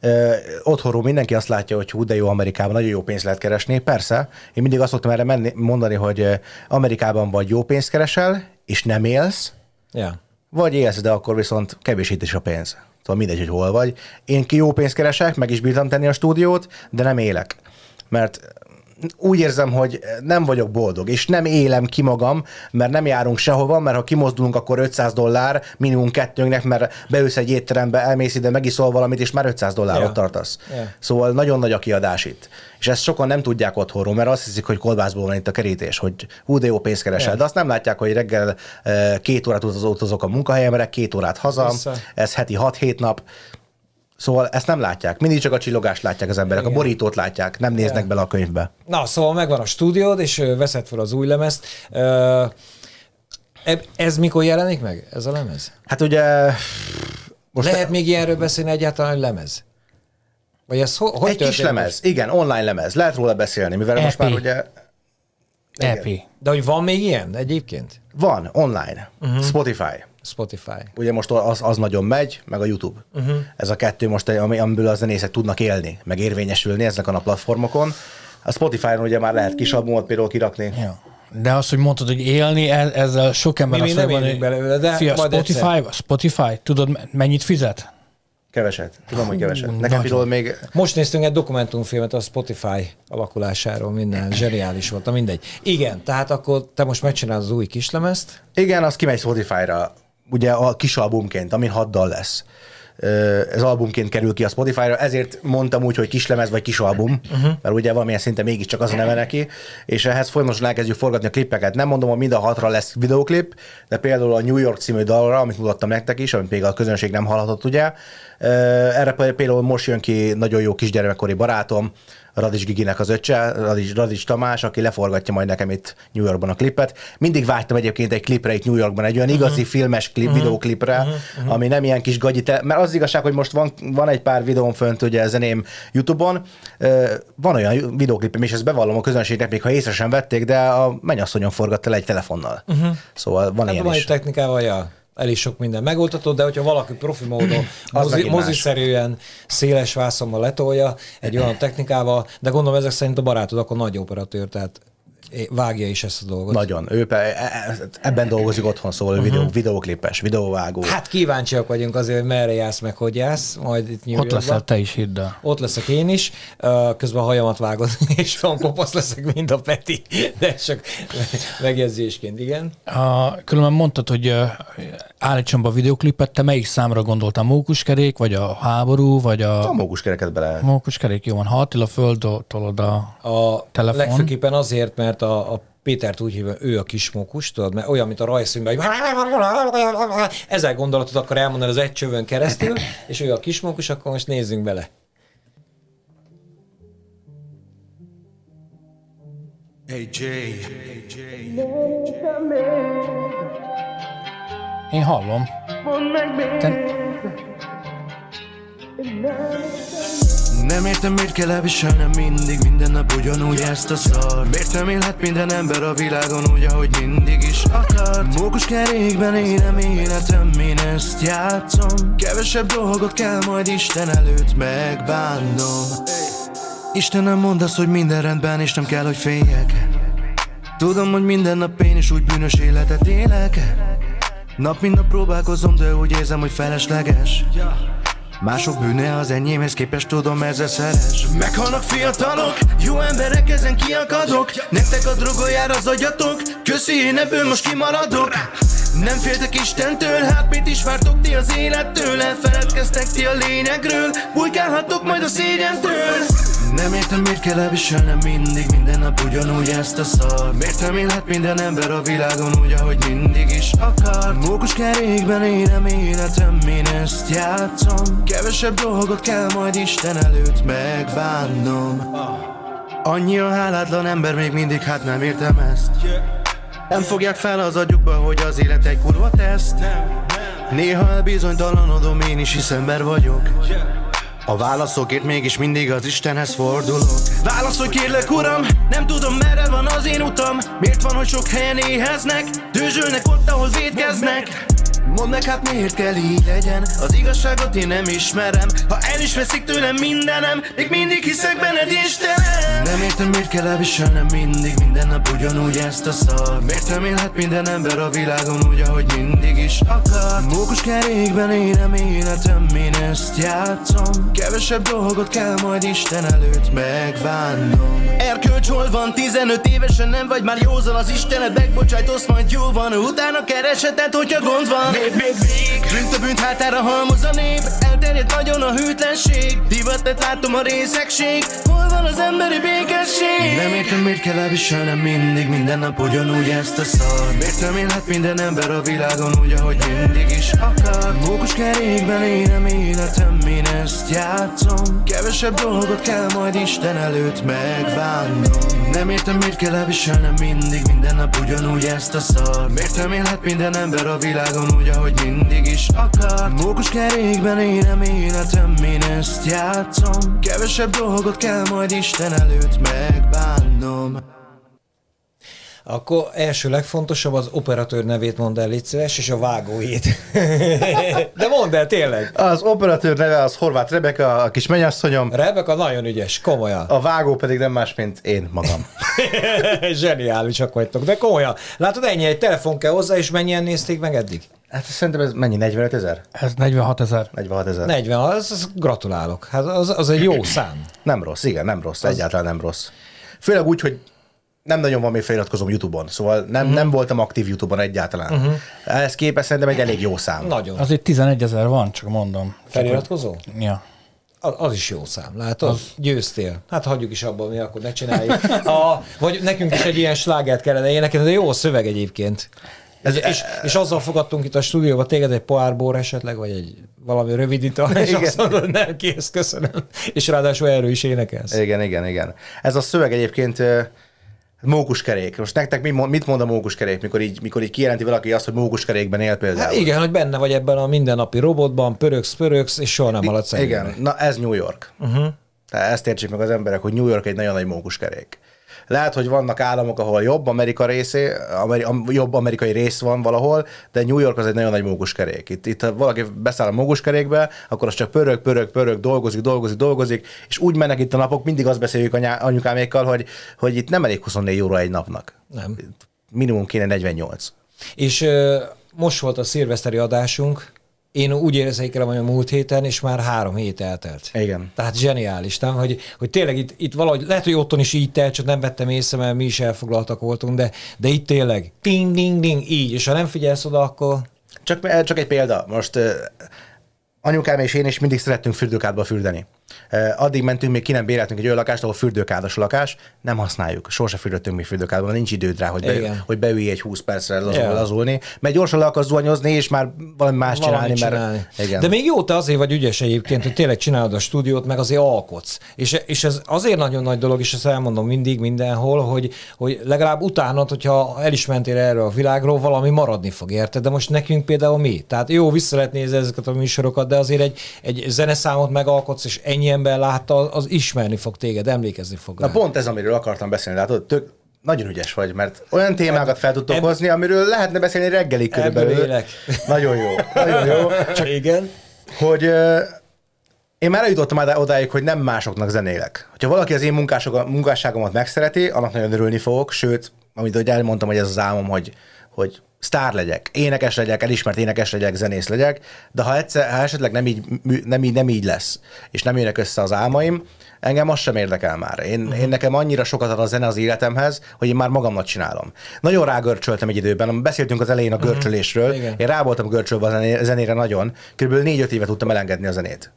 ö, otthonról mindenki azt látja, hogy hú, de jó Amerikában, nagyon jó pénzt lehet keresni. Persze, én mindig azt szoktam erre menni, mondani, hogy Amerikában vagy jó pénzt keresel, és nem élsz, yeah. vagy élsz, de akkor viszont itt is a pénz. Szóval mindegy, hogy hol vagy. Én ki jó pénzt keresek, meg is bírtam tenni a stúdiót, de nem élek. Mert úgy érzem, hogy nem vagyok boldog, és nem élem ki magam, mert nem járunk sehova, mert ha kimozdulunk, akkor 500 dollár minimum kettőnknek, mert beülsz egy étterembe, elmész ide, megiszol valamit, és már 500 dollárot ja. tartasz. Ja. Szóval nagyon nagy a kiadás itt. És ezt sokan nem tudják otthonról, mert azt hiszik, hogy kolbászból van itt a kerítés, hogy hú, de jó pénzt keresel. Ja. De azt nem látják, hogy reggel eh, két órát utazok a munkahelyemre, két órát haza, Vissza. ez heti 6-7 nap, Szóval ezt nem látják. Mindig csak a csillogást látják az emberek, Igen. a borítót látják, nem néznek Igen. bele a könyvbe. Na, szóval megvan a stúdiód, és veszed fel az új lemezt. E- ez mikor jelenik meg, ez a lemez? Hát ugye... Most Lehet még ilyenről beszélni egyáltalán, hogy lemez? Vagy ez ho- hogy Egy kis lemez, most? igen, online lemez. Lehet róla beszélni, mivel EP. most már e ugye... Epi. De hogy van még ilyen egyébként? Van, online. Uh-huh. Spotify. Spotify. Ugye most az, az nagyon megy, meg a YouTube. Uh-huh. Ez a kettő most, amiből a zenészek tudnak élni, meg érvényesülni ezeken a platformokon. A Spotify-on ugye már lehet kisabb módot például kirakni. Ja. De azt, hogy mondtad, hogy élni, e, ezzel sok ember mi, azt mondja, hogy belőle, de fia, Spotify, Spotify, tudod, mennyit fizet? Keveset. Tudom, hogy keveset. Nekem például még... Most néztünk egy dokumentumfilmet a Spotify alakulásáról, minden zseniális volt, mindegy. Igen, tehát akkor te most megcsinálod az új kislemezt. Igen, az kimegy Spotify-ra ugye a kis albumként, ami hat dal lesz. Ez albumként kerül ki a Spotify-ra, ezért mondtam úgy, hogy kislemez vagy kisalbum, uh-huh. Mhm. mert ugye valamilyen szinte mégiscsak az a neve neki, és ehhez folyamatosan elkezdjük forgatni a klippeket. Nem mondom, hogy mind a hatra lesz videoklip, de például a New York című dalra, amit mutattam nektek is, amit még a közönség nem hallhatott, ugye, erre például most jön ki nagyon jó kisgyermekkori barátom, Radics Giginek az öccse, Radics, Radics Tamás, aki leforgatja majd nekem itt New Yorkban a klipet. Mindig vágytam egyébként egy klipre itt New Yorkban, egy olyan uh-huh. igazi filmes klip, uh-huh. Mhm. videóklipre, uh-huh. Mhm. ami nem ilyen kis gagyi, te- mert az igazság, hogy most van, van egy pár videóm fönt ugye zeném YouTube-on, van olyan videóklipem, és ezt bevallom a közönségnek, még ha észre sem vették, de a mennyasszonyon forgatta le egy telefonnal. Uh-huh. Szóval van hát ilyen van is. technikával, ja elég sok minden megoldható, de hogyha valaki profi módon, mozi, moziszerűen, széles vászommal letolja egy olyan technikával, de gondolom ezek szerint a barátod akkor nagy operatőr, tehát Vágja is ezt a dolgot. Nagyon. Ő e- e- ebben dolgozik otthon, szóval uh-huh. videó, videóklipes, videóvágó. Hát kíváncsiak vagyunk azért, hogy merre jársz, meg hogy jársz. Majd itt New Ott leszel te is, hidd el. Ott leszek én is. Közben a hajamat vágod, és van kopasz leszek, mint a Peti. De csak megjegyzésként, igen. A, különben mondtad, hogy állítson be a videoklipet, te melyik számra gondoltam Mókuskerék, vagy a háború, vagy a... A mókuskereket bele. Mókuskerék, jó van. Ha Attila földtől a, a telefon. Legfőképpen azért, mert mert a, a Pétert úgy hívja, ő a kismókus, tudod, mert olyan, mint a rajzfilmben, hogy ezzel gondolatot akar elmondani az egy csövön keresztül, és ő a kismókus, akkor most nézzünk bele. Hey Jay. Én hallom. Te... Nem értem, miért kell elviselnem mindig minden nap ugyanúgy ezt a szart Miért nem élhet minden ember a világon úgy, ahogy mindig is akart Mókus kerékben élem életem, én ezt játszom Kevesebb dolgot kell majd Isten előtt megbánnom Istenem mondd azt, hogy minden rendben és nem kell, hogy féljek Tudom, hogy minden nap én is úgy bűnös életet élek Nap mint nap próbálkozom, de úgy érzem, hogy felesleges Mások bűne az enyémhez képest tudom ezzel szeres Meghalnak fiatalok, jó emberek ezen kiakadok Nektek a drogoljár az agyatok, köszi én ebből most kimaradok nem féltek Istentől, hát mit is vártok ti az élettől Elfeledkeztek ti a lényegről, bujkálhattok majd a szégyentől nem értem, miért kell elviselnem mindig minden nap ugyanúgy ezt a szar Miért nem élhet minden ember a világon úgy, ahogy mindig is akar Mókus kerékben élem életem, én ezt játszom Kevesebb dolgot kell majd Isten előtt megbánnom Annyi a hálátlan ember, még mindig hát nem értem ezt Nem fogják fel az agyukba, hogy az élet egy kurva teszt Néha elbizonytalanodom, én is hisz ember vagyok a válaszokért mégis mindig az Istenhez fordulok Válaszolj kérlek uram, nem tudom merre van az én utam Miért van, hogy sok helyen éheznek, dőzsölnek ott, ahol védkeznek Mondd meg hát miért kell így legyen Az igazságot én nem ismerem Ha el is veszik tőlem mindenem Még mindig hiszek benned Istenem Nem értem miért kell elviselnem mindig Minden nap ugyanúgy ezt a szar Miért élhet minden ember a világon úgy ahogy mindig is akar Mókus kerékben nem életem Én ezt játszom Kevesebb dolgot kell majd Isten előtt megbánnom Erkölcs hol van 15 évesen nem vagy már józan Az Istenet Megbocsájtosz majd jó van Utána kereseted hogyha gond van nép, nép, vég Bűnt a bűnt hátára halmoz a nép Elterjedt nagyon a hűtlenség Divatet látom a részegség Hol van az emberi békesség? Nem értem miért kell elviselnem mindig Minden nap ugyanúgy ezt a szar Miért nem élhet minden ember a világon Úgy ahogy mindig is akar Mókus kerékben én nem életem Én ezt játszom Kevesebb dolgot kell majd Isten előtt megvárnom Nem értem miért kell elviselnem mindig Minden nap ugyanúgy ezt a szar Miért nem élhet minden ember a világon Úgy úgy, hogy mindig is akar Mókus kerékben én életem, én ezt játszom Kevesebb dolgot kell majd Isten előtt megbánnom akkor első legfontosabb az operatőr nevét mondd el, légy szíves, és a vágóit. De mondd el tényleg. Az operatőr neve az Horváth Rebeka, a kis menyasszonyom. Rebeka nagyon ügyes, komolyan. A vágó pedig nem más, mint én magam. Zseniálisak vagytok, de komolyan. Látod, ennyi egy telefon kell hozzá, és mennyien nézték meg eddig? Hát szerintem ez mennyi, 45 ezer? Ez 46 ezer. 46 ezer. 40, az, az gratulálok. Hát az, az egy jó szám. Nem rossz, igen, nem rossz, az... egyáltalán nem rossz. Főleg úgy, hogy nem nagyon van még feliratkozom YouTube-on, szóval nem, uh-huh. nem voltam aktív YouTube-on egyáltalán. Uh-huh. Mhm. Ez képes szerintem egy elég jó szám. Nagyon. Azért 11 ezer van, csak mondom. Feliratkozó? ja. Az, az is jó szám, látod? Az... Győztél. Hát hagyjuk is abban, mi akkor ne csináljuk. A, vagy nekünk is egy ilyen slágert kellene énekelni, de jó szöveg egyébként. Ez, és, és azzal fogadtunk itt a stúdióba téged egy poárbor esetleg, vagy egy valami rövid és igen. azt mondod, nem kész, köszönöm. És ráadásul erről is énekelsz. Igen, igen, igen. Ez a szöveg egyébként Mókuskerék. Most nektek mit mond a mókuskerék, mikor így, mikor így kijelenti valaki azt, hogy mókuskerékben él például? Hát igen, hogy benne vagy ebben a mindennapi robotban, pörögsz, pörögsz, és soha nem haladsz Igen, na ez New York. Uh-huh. Tehát ezt értsék meg az emberek, hogy New York egy nagyon nagy mókuskerék. Lehet, hogy vannak államok, ahol jobb Amerika részé, ameri, jobb amerikai rész van valahol, de New York az egy nagyon nagy móguskerék. Itt, itt ha valaki beszáll a móguskerékbe, akkor az csak pörög, pörög, pörög, dolgozik, dolgozik, dolgozik, és úgy mennek itt a napok, mindig azt beszéljük anyukámékkal, hogy, hogy itt nem elég 24 óra egy napnak. Nem. Minimum kéne 48. És most volt a szilveszteri adásunk, én úgy érzékelem, hogy a múlt héten, és már három hét eltelt. Igen. Tehát zseniális, nem? Hogy, hogy tényleg itt, itt valahogy, lehet, hogy otthon is így telt, csak nem vettem észre, mert mi is elfoglaltak voltunk, de, de itt tényleg ding, ding, ding, így, és ha nem figyelsz oda, akkor... Csak, csak egy példa, most anyukám és én is mindig szerettünk fürdőkádba fürdeni. Addig mentünk, még ki nem béreltünk egy olyan lakást, ahol fürdőkádas lakás, nem használjuk. Sose fürdöttünk még fürdőkádban, nincs időd rá, hogy, be, hogy beülj egy 20 percre lazul, yeah. lazulni, mert gyorsan le akarsz zuhanyozni, és már valami más valami csinálni. csinálni. Mert... Igen. De még jó, te azért vagy ügyes egyébként, hogy tényleg csinálod a stúdiót, meg azért alkotsz. És, és ez azért nagyon nagy dolog, és ezt elmondom mindig, mindenhol, hogy, hogy legalább utána, hogyha el is mentél erről a világról, valami maradni fog, érted? De most nekünk például mi? Tehát jó, vissza lehet nézni ezeket a műsorokat, de azért egy, egy zeneszámot megalkotsz, és ennyi ember látta, az ismerni fog téged, emlékezni fog. Na rá. pont ez, amiről akartam beszélni, látod, tök, nagyon ügyes vagy, mert olyan témákat fel tudtok eb... hozni, amiről lehetne beszélni reggelig körülbelül. élek. Nagyon jó, nagyon jó. Csak Igen. Hogy én már eljutottam odáig, hogy nem másoknak zenélek. Ha valaki az én munkásságomat megszereti, annak nagyon örülni fogok, sőt, amit ugye elmondtam, hogy ez az álmom, hogy, hogy sztár legyek, énekes legyek, elismert énekes legyek, zenész legyek, de ha, egyszer, ha esetleg nem így, nem, így, nem így lesz, és nem jönnek össze az álmaim, engem az sem érdekel már. Én, uh-huh. én nekem annyira sokat ad a zene az életemhez, hogy én már magamnak csinálom. Nagyon rágörcsöltem egy időben, beszéltünk az elején a mhm. görcsölésről, uh-huh. én rá voltam görcsölve a zenére nagyon, körülbelül 4-5 éve tudtam elengedni a zenét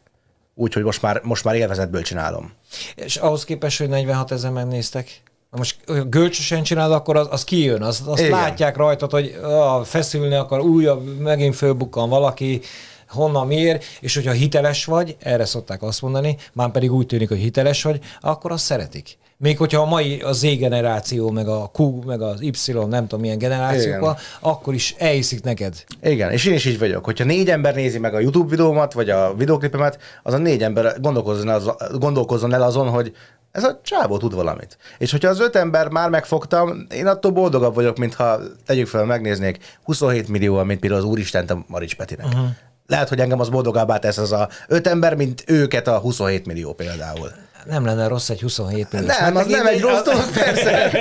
úgyhogy most már, most már élvezetből csinálom. És ahhoz képest, hogy 46 ezer megnéztek? Na most gölcsösen csinálod, akkor az, az kijön, az, azt Igen. látják rajtad, hogy ah, feszülni akar, újabb, megint fölbukkan valaki, honnan miért, és hogyha hiteles vagy, erre szokták azt mondani, már pedig úgy tűnik, hogy hiteles vagy, akkor azt szeretik. Még hogyha a mai a Z generáció, meg a Q, meg az Y, nem tudom milyen generációkban, akkor is elhiszik neked. Igen, és én is így vagyok. Hogyha négy ember nézi meg a YouTube videómat, vagy a videoklipemet, az a négy ember gondolkozzon, az, gondolkozzon el azon, hogy ez a csávó tud valamit. És hogyha az öt ember már megfogtam, én attól boldogabb vagyok, mintha tegyük fel, megnéznék 27 millió, mint például az Úristen a Marics Petinek. Uh-huh. Lehet, hogy engem az boldogabbá tesz az a öt ember, mint őket a 27 millió például nem lenne rossz egy 27 millió. Nem, hát az nem egy, rossz dolog, persze.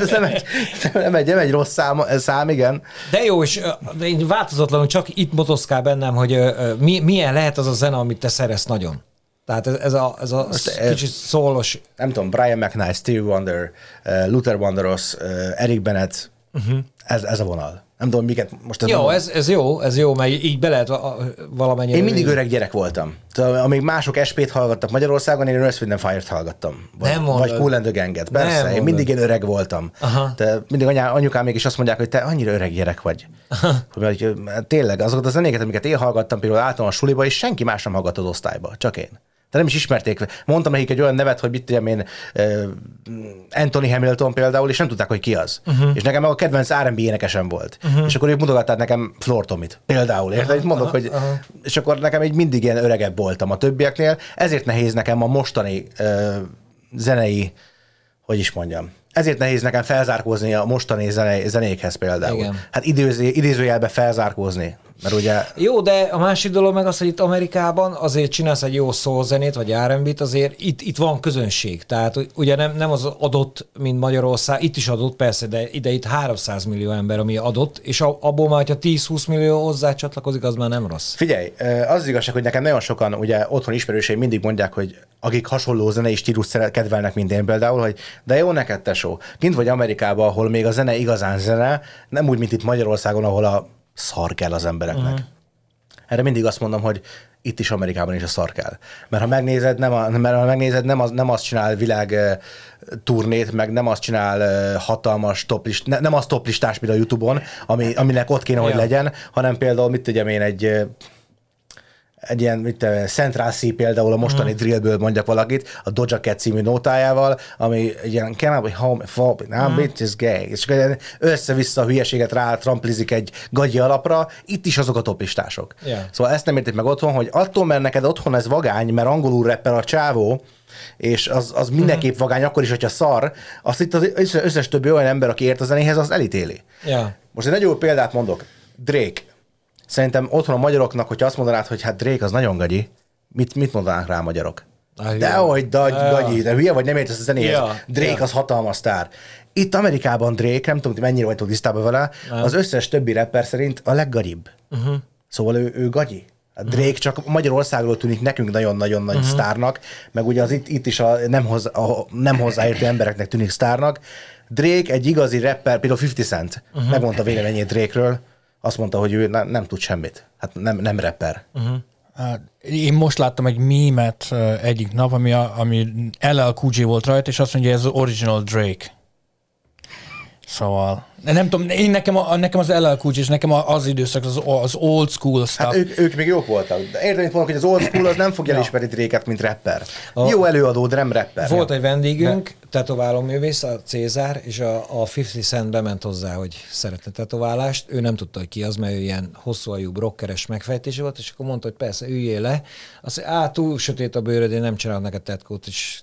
Ez nem egy, nem, egy, nem egy rossz szám, szám, igen. De jó, és én változatlanul csak itt motoszkál bennem, hogy mi, milyen lehet az a zene, amit te szeretsz nagyon. Tehát ez, ez a, ez a Most, kicsit szólos... Nem tudom, Brian McKnight, Steve Wonder, eh, Luther Wanderos, eh, Eric Bennett, uh-huh. ez, ez a vonal. Nem tudom, miket most... Ez jó, ez, ez jó, ez jó, mert így be lehet valamennyire... Én mindig öreg gyerek voltam. Tudom, szóval, amíg mások SP-t hallgattak Magyarországon, én Earth, Wind Fire-t hallgattam. Vagy, nem mondod. Vagy Cool and the Gang-et. Persze, nem én mindig én öreg voltam. Aha. Te, mindig anyá, anyukám mégis azt mondják, hogy te annyira öreg gyerek vagy. Aha. Hogy, eh, tényleg, azokat a zenéket, amiket én hallgattam, például álltam a suliba, és senki más nem hallgatott osztályba, csak én. De nem is ismerték. Mondtam nekik egy olyan nevet, hogy mit tudjam én, Anthony Hamilton például, és nem tudták, hogy ki az. Uh-huh. És nekem a kedvenc R&B énekesem volt. Uh-huh. És akkor ők mutogatták nekem Tomit, például. Érted? Uh-huh. Mondok, uh-huh. hogy... Uh-huh. És akkor nekem egy mindig ilyen öregebb voltam a többieknél. Ezért nehéz nekem a mostani uh, zenei, hogy is mondjam, ezért nehéz nekem felzárkózni a mostani zené, zenékhez például. Igen. Hát idéző, idézőjelbe felzárkózni. Mert ugye... Jó, de a másik dolog meg az, hogy itt Amerikában azért csinálsz egy jó szózenét, vagy rb azért itt, itt van közönség. Tehát ugye nem, nem az adott, mint Magyarország, itt is adott persze, de ide itt 300 millió ember, ami adott, és abból már, hogyha 10-20 millió hozzá csatlakozik, az már nem rossz. Figyelj, az, az igazság, hogy nekem nagyon sokan ugye otthon ismerőseim mindig mondják, hogy akik hasonló zenei stílus kedvelnek, mint én például, hogy de jó neked, tesó. Kint vagy Amerikában, ahol még a zene igazán zene, nem úgy, mint itt Magyarországon, ahol a szar kell az embereknek. Uh-huh. Erre mindig azt mondom, hogy itt is Amerikában is a szar kell. Mert ha megnézed, nem, a, mert ha megnézed, nem, az, nem azt csinál világ turnét, meg nem azt csinál hatalmas toplist, ne, nem az toplistás, mint a Youtube-on, ami, aminek ott kéne, hogy ja. legyen, hanem például, mit tegyem én, egy egy ilyen mit te, Szent Rászi például a mostani mm. drillből mondjak valakit, a Doja Cat című nótájával, ami egy ilyen can I be home, fob, now mm. bitch is gay, és akkor össze-vissza a hülyeséget rá tramplizik egy gagyi alapra, itt is azok a topistások. Yeah. Szóval ezt nem értik meg otthon, hogy attól, mert neked otthon ez vagány, mert angolul reppel a csávó, és az, az hmm. mindenképp mm. vagány, akkor is, hogyha szar, azt itt az összes többi olyan ember, aki ért a zenéhez, az elítéli. Yeah. Most egy nagyon jó példát mondok. Drake, Szerintem otthon a magyaroknak, hogyha azt mondanád, hogy hát Drake az nagyon gagyi, mit, mit mondanánk rá a magyarok? Ah, de hogy dagy, ah, gagyi, de hülye vagy, nem értesz a zenéhez. Yeah. Drake yeah. az hatalmas sztár. Itt Amerikában Drake, nem tudom, hogy mennyire vagy tisztában vele, az összes többi rapper szerint a leggagyibb. Uh-huh. Szóval ő, ő gagyi. A uh-huh. Drake uh-huh. csak Magyarországról tűnik nekünk nagyon-nagyon nagy uh-huh. sztárnak, meg ugye az itt, itt is a nem, hoz, a nem hozzáértő embereknek tűnik sztárnak. Drake egy igazi rapper, például 50 Cent uh-huh. megmondta véleményét Drake-ről, azt mondta, hogy ő nem, nem tud semmit. Hát nem, nem reper. Uh-huh. Hát, én most láttam egy mémet egyik nap, ami, a, ami LL Cool volt rajta, és azt mondja, ez az original Drake. Szóval, nem tudom, én nekem, a, nekem az LL Cool és nekem az időszak az, az old school hát stuff. Hát ők, ők még jók voltak. De értem, mondok, hogy az old school az nem fogja ja. elismerni Dréket, mint rapper. A... Jó előadó, de nem rapper. Volt egy vendégünk, de... tetováló művész, a Cézár, és a, a 50 Cent bement hozzá, hogy szeretne tetoválást. Ő nem tudta, hogy ki az, mert ő ilyen hosszú ajú brokkeres megfejtése volt, és akkor mondta, hogy persze, üljél le. Azt mondja, á, túl sötét a bőröd, én nem csinálok neked tetkót, és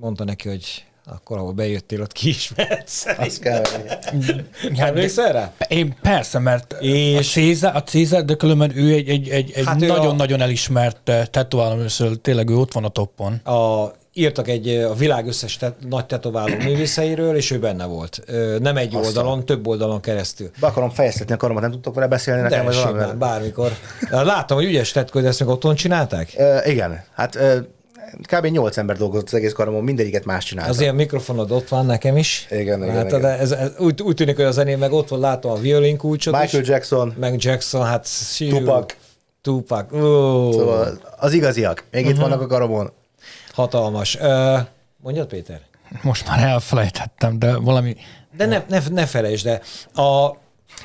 mondta neki, hogy akkor ahol bejöttél, ott ki is mehetsz. Azt kell. Mm-hmm. Emlékszel rá? Én persze, mert és... a, Cézár, a Cézár, de különben ő egy, egy, egy, egy hát nagyon-nagyon a... elismert tetováló, tetováloműször, tényleg ő ott van a toppon. A, írtak egy a világ összes te, nagy tetováló művészeiről, és ő benne volt. Nem egy Aztán. oldalon, több oldalon keresztül. Be akarom fejeztetni a karomat, nem tudtok vele beszélni nekem? De simán, bármikor. Láttam, hogy ügyes tetkő, hogy ezt meg otthon csinálták? E, igen, hát e, kb. 8 ember dolgozott az egész karomon, mindegyiket más csinálta. Az ilyen mikrofonod ott van nekem is. Igen, igen, hát, igen. Ez, ez, úgy, úgy, tűnik, hogy a zeném meg ott van, látom a violin kulcsot Michael is, Jackson. Meg Jackson, hát sírú. Tupac. Tupac. Oh. Szóval az igaziak. Még uh-huh. itt mhm. vannak a karomon. Hatalmas. Uh, mondjad, Péter? Most már elfelejtettem, de valami... De ne, ne, ne felejtsd, de a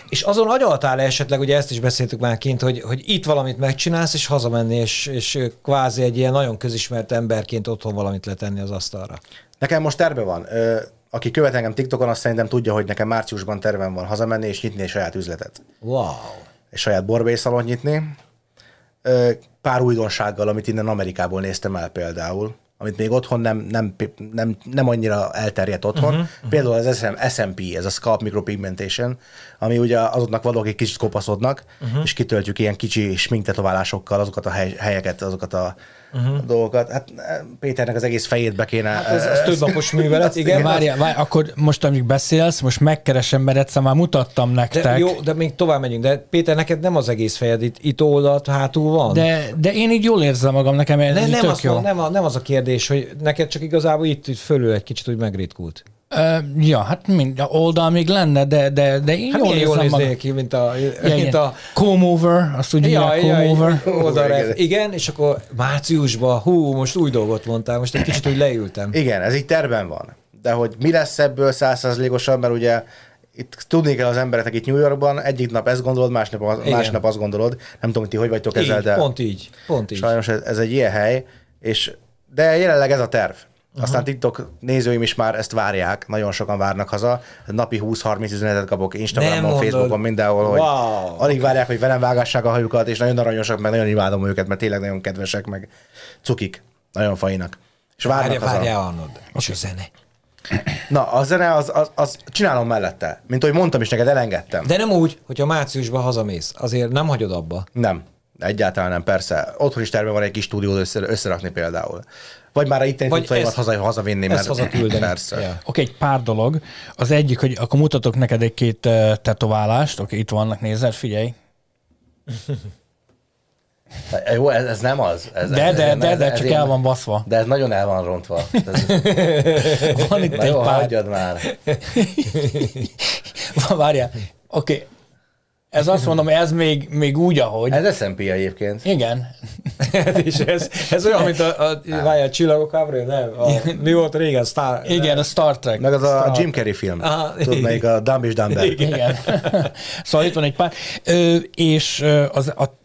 és azon agyaltál -e esetleg, ugye ezt is beszéltük már kint, hogy, hogy itt valamit megcsinálsz, és hazamenni, és, és kvázi egy ilyen nagyon közismert emberként otthon valamit letenni az asztalra. Nekem most terve van. Aki követ engem TikTokon, azt szerintem tudja, hogy nekem márciusban tervem van hazamenni és nyitni egy saját üzletet. Wow. És saját borbészalon nyitni. Pár újdonsággal, amit innen Amerikából néztem el például amit még otthon nem, nem, nem, nem annyira elterjedt otthon. Uh-huh, uh-huh. Például az SM, SMP, ez a scalp micropigmentation, ami ugye azoknak valók egy kicsit kopaszodnak, uh-huh. és kitöltjük ilyen kicsi sminktetoválásokkal azokat a hely, helyeket, azokat a uh-huh. a dolgokat. Hát eh, Péternek az egész fejét be kéne. Hát ez, ez ezt, eh, több napos művelet, igen. Várjál, várj, akkor most, amíg beszélsz, most megkeresem, mert egyszer már mutattam nektek. De jó, de még tovább megyünk, de Péter, neked nem az egész fejed, itt, itt oldalt, hátul van. De, de én így jól érzem magam, nekem ez ne, nem, tök az, jó. Nem, a, nem az a kérdés, hogy neked csak igazából itt, itt fölül egy kicsit úgy megritkult. Uh, ja, hát mind, a oldal még lenne, de, de, de én hát jól, jól néznék ki, mint a... Ja, mint a comb over, azt úgy ja, ja, comb over. ja, Igen, és akkor márciusban, hú, most új dolgot mondtál, most egy kicsit úgy leültem. Igen, ez így terben van. De hogy mi lesz ebből százszázalékosan, mert ugye itt tudni kell az embereknek itt New Yorkban, egyik nap ezt gondolod, másnap, az, másnap azt gondolod. Nem tudom, hogy ti hogy vagytok ezzel, így, de... pont így, pont így. Sajnos ez, ez egy ilyen hely, és de jelenleg ez a terv. Uh-huh. Aztán TikTok nézőim is már ezt várják, nagyon sokan várnak haza. Napi 20-30 üzenetet kapok Instagramon, Facebookon, mindenhol, hogy wow. alig várják, hogy velem vágassák a hajukat, és nagyon aranyosak, meg nagyon imádom őket, mert tényleg nagyon kedvesek, meg cukik, nagyon fainak. És várják várja, haza. Várja, Arnold. És a zene. Na, a zene az, az, az, csinálom mellette. Mint ahogy mondtam is neked, elengedtem. De nem úgy, hogy a márciusban hazamész. Azért nem hagyod abba. Nem. Egyáltalán nem, persze. Otthon is terve van egy kis stúdiót össze, összerakni például. Vagy már itt tudtaimat haza, hazavinni, mert haza Persze. Yeah. Oké, okay, egy pár dolog. Az egyik, hogy akkor mutatok neked egy-két tetoválást. Oké, okay, itt vannak, nézzel, figyelj. Jó, ez, ez nem az. Ez, de, ez, de, de, ez, de, csak ez el van baszva. De ez nagyon el van rontva. Ez, van itt Na egy jó, pár. már. Várjál. Oké, okay. Ez azt mondom, ez még, még úgy, ahogy. Ez S&P egyébként. Igen. és ez, ez olyan, mint a, a várjál, Csillagok Ábrél, nem? A, mi volt régen? Star, igen, a Star Trek. Meg az Star... a Jim Carrey film. Ah, Tudod, melyik a Dumb és Dumber. Igen. igen. szóval itt van egy pár. Ö, és az, a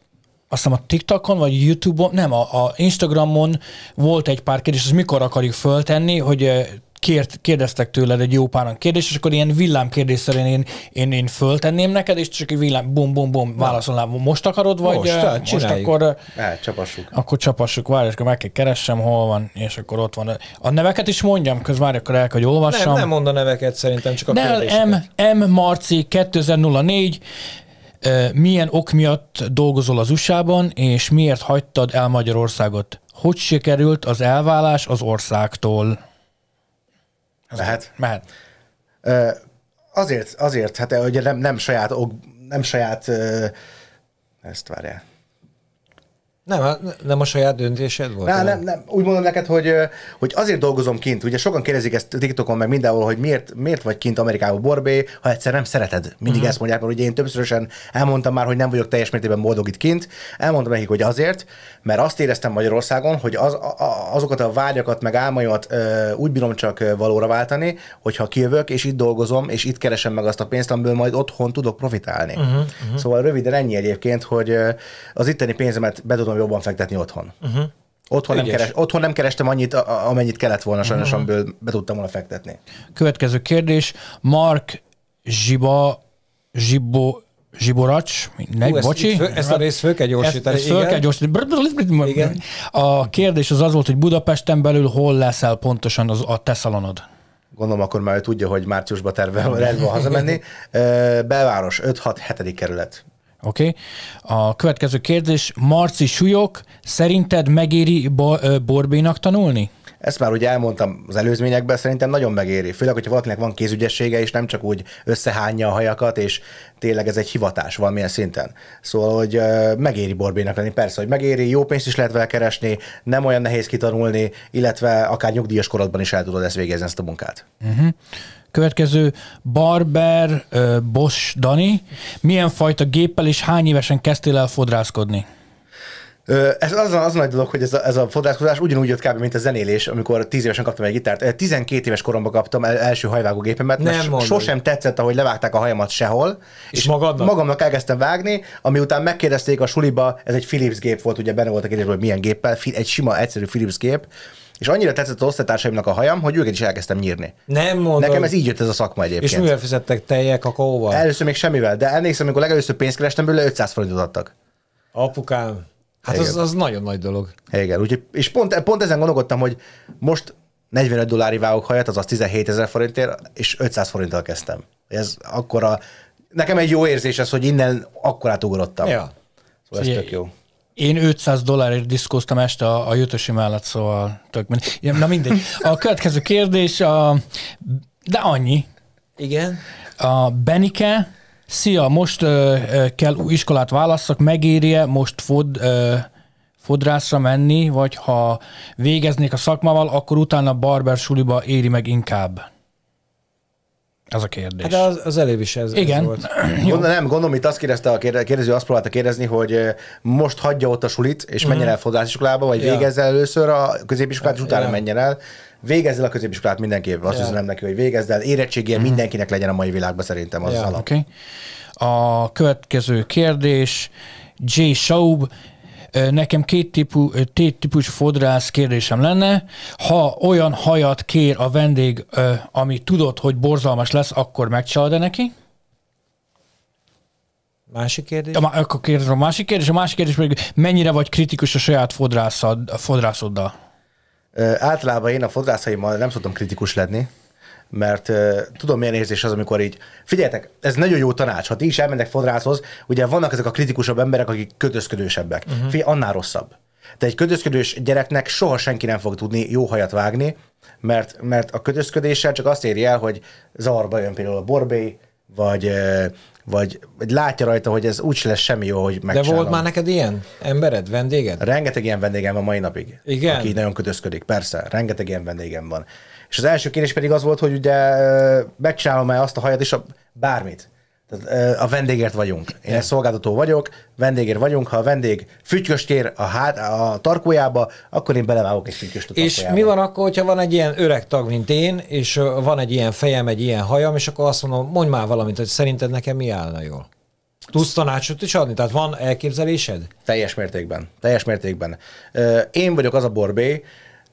azt hiszem a TikTokon, vagy YouTube-on, nem, a, a Instagramon volt egy pár kérdés, az mikor akarjuk föltenni, hogy kért, kérdeztek tőled egy jó páran kérdést, és akkor ilyen villámkérdésszerűen én, én, én föltenném neked, és csak egy villám, bum, bum, bum, válaszolnám, most akarod, vagy most, eh, tehát, most akkor... El, eh, csapassuk. Akkor csapassuk, várj, akkor meg kell keressem, hol van, és akkor ott van. A neveket is mondjam, közben várj, akkor el kell, hogy olvassam. Nem, nem mond a neveket szerintem, csak a De M, M. Marci 2004, eh, milyen ok miatt dolgozol az USA-ban, és miért hagytad el Magyarországot? Hogy sikerült az elválás az országtól? Ez mehet? Mehet. Azért, azért, hát ugye nem, nem saját, ok, nem saját ezt várjál. Nem, hát nem a saját döntésed volt? Nem, nem, nem. Úgy mondom neked, hogy, hogy azért dolgozom kint. Ugye sokan kérdezik ezt TikTokon, meg mindenhol, hogy miért, miért vagy kint Amerikában borbé, ha egyszer nem szereted. Mindig uh-huh. ezt mondják, mert ugye én többszörösen elmondtam már, hogy nem vagyok teljes mértékben boldog itt kint. Elmondtam nekik, hogy azért, mert azt éreztem Magyarországon, hogy az, a, azokat a vágyakat, meg álmaimat ö, úgy bírom csak valóra váltani, hogyha kijövök, és itt dolgozom, és itt keresem meg azt a pénzt, amiből majd otthon tudok profitálni. Uh-huh, uh-huh. Szóval röviden ennyi egyébként, hogy az itteni pénzemet be tudom tudom jobban fektetni otthon. Uh-huh. Otthon, nem keres, otthon nem kerestem annyit, a, amennyit kellett volna, sajnos, uh-huh. amiből be tudtam volna fektetni. Következő kérdés. Mark Zsiba, Zsibo, Zsiboracs, mindegy, Hú, ezt, bocsi. Föl, ezt a részt föl kell gyorsítani. Ezt, ezt föl kell gyorsítani. Igen. A kérdés az az volt, hogy Budapesten belül hol leszel pontosan az, a te szalonod? Gondolom akkor már ő tudja, hogy márciusban terve van hazamenni. Belváros, 5-6-7. kerület. Oké? Okay? A következő kérdés, Marci Súlyok, szerinted megéri bo- Borbénak tanulni? Ezt már ugye elmondtam az előzményekben, szerintem nagyon megéri. Főleg, hogyha valakinek van kézügyessége, és nem csak úgy összehányja a hajakat, és tényleg ez egy hivatás valamilyen szinten. Szóval, hogy megéri borbénak lenni, persze, hogy megéri, jó pénzt is lehet vele keresni, nem olyan nehéz kitanulni, illetve akár nyugdíjas korodban is el tudod ezt végezni, ezt a munkát. Uh-huh. Következő Barber uh, Bosch Dani. Milyen fajta géppel és hány évesen kezdtél el fodrászkodni? Ez az, az nagy dolog, hogy ez a, ez a fodrászkodás ugyanúgy jött kb. mint a zenélés, amikor 10 évesen kaptam egy gitárt. 12 éves koromban kaptam el, első hajvágógépemet, mert Nem mert sosem tetszett, ahogy levágták a hajamat sehol. És, és magadnak? magamnak elkezdtem vágni, ami után megkérdezték a suliba, ez egy Philips gép volt, ugye benne volt a kérdés, hogy milyen géppel, egy sima, egyszerű Philips gép, és annyira tetszett az osztálytársaimnak a hajam, hogy őket is elkezdtem nyírni. Nem mondom. Nekem ez így jött ez a szakma egyébként. És mivel fizettek teljek a kóval? Először még semmivel, de emlékszem, amikor legelőször pénzt kerestem, 500 forintot adtak. Apukám. Hát az, az nagyon nagy dolog. Hát igen, úgyhogy, és pont, pont ezen gondolkodtam, hogy most 45 dollári vágok hajat, azaz 17 ezer forintért, és 500 forinttal kezdtem. Ez akkora, nekem egy jó érzés az hogy innen akkorát ugrottam. Ja. Szóval ez tök jó. Én 500 dollárért diszkóztam este a, a jötösi mellett, szóval tök mindegy. Na mindegy. A következő kérdés, a, de annyi. Igen. A Benike Szia, most ö, ö, kell iskolát válasszak, megérje most fod, ö, fodrászra menni, vagy ha végeznék a szakmával, akkor utána barber suliba éri meg inkább? Ez a kérdés. Hát az, az előbb is ez, Igen. ez volt. Gondol, nem, gondolom itt azt kérdezte a kérdező, azt próbálta kérdezni, hogy most hagyja ott a sulit, és menjen mhm. el fodrásziskolába, vagy ja. végezze először a középiskolát, és utána ja. menjen el végezz el a középiskolát mindenképp, azt yeah. üzenem neki, hogy végezz el, érettségél mm-hmm. mindenkinek legyen a mai világban szerintem az yeah. az alap. Okay. A következő kérdés, J. Schaub, Nekem két, típu, két típus fodrász kérdésem lenne. Ha olyan hajat kér a vendég, ami tudod, hogy borzalmas lesz, akkor megcsalad e neki? Másik kérdés? Ja, akkor kérdezem a másik kérdés. A másik kérdés pedig, mennyire vagy kritikus a saját fodrászoddal? Általában én a fodrászaimmal nem szoktam kritikus lenni, mert uh, tudom, milyen érzés az, amikor így, figyeljetek, ez nagyon jó tanács, ha ti is elmennek fodrászhoz, ugye vannak ezek a kritikusabb emberek, akik kötözködősebbek. Uh-huh. Mhm. Figyelj, annál rosszabb. De egy kötözködős gyereknek soha senki nem fog tudni jó hajat vágni, mert, mert a kötözködéssel csak azt éri el, hogy zavarba jön például a borbély, vagy, vagy, vagy látja rajta, hogy ez úgy lesz semmi jó, hogy megcsinálom. De volt már neked ilyen embered, vendéged? Rengeteg ilyen vendégem van mai napig. Igen? Aki nagyon kötözködik, persze, rengeteg ilyen vendégem van. És az első kérdés pedig az volt, hogy ugye megcsinálom-e azt a hajat és a bármit. Tehát a vendégért vagyunk. Én egy szolgáltató vagyok, vendégért vagyunk. Ha a vendég fütyköst kér a, há- a tarkójába, akkor én belevágok egy fütyköst a tarkójába. És mi van akkor, hogyha van egy ilyen öreg tag, mint én, és van egy ilyen fejem, egy ilyen hajam, és akkor azt mondom, mondj már valamit, hogy szerinted nekem mi állna jól? Tudsz tanácsot is adni? Tehát van elképzelésed? Teljes mértékben. Teljes mértékben. Én vagyok az a borbé,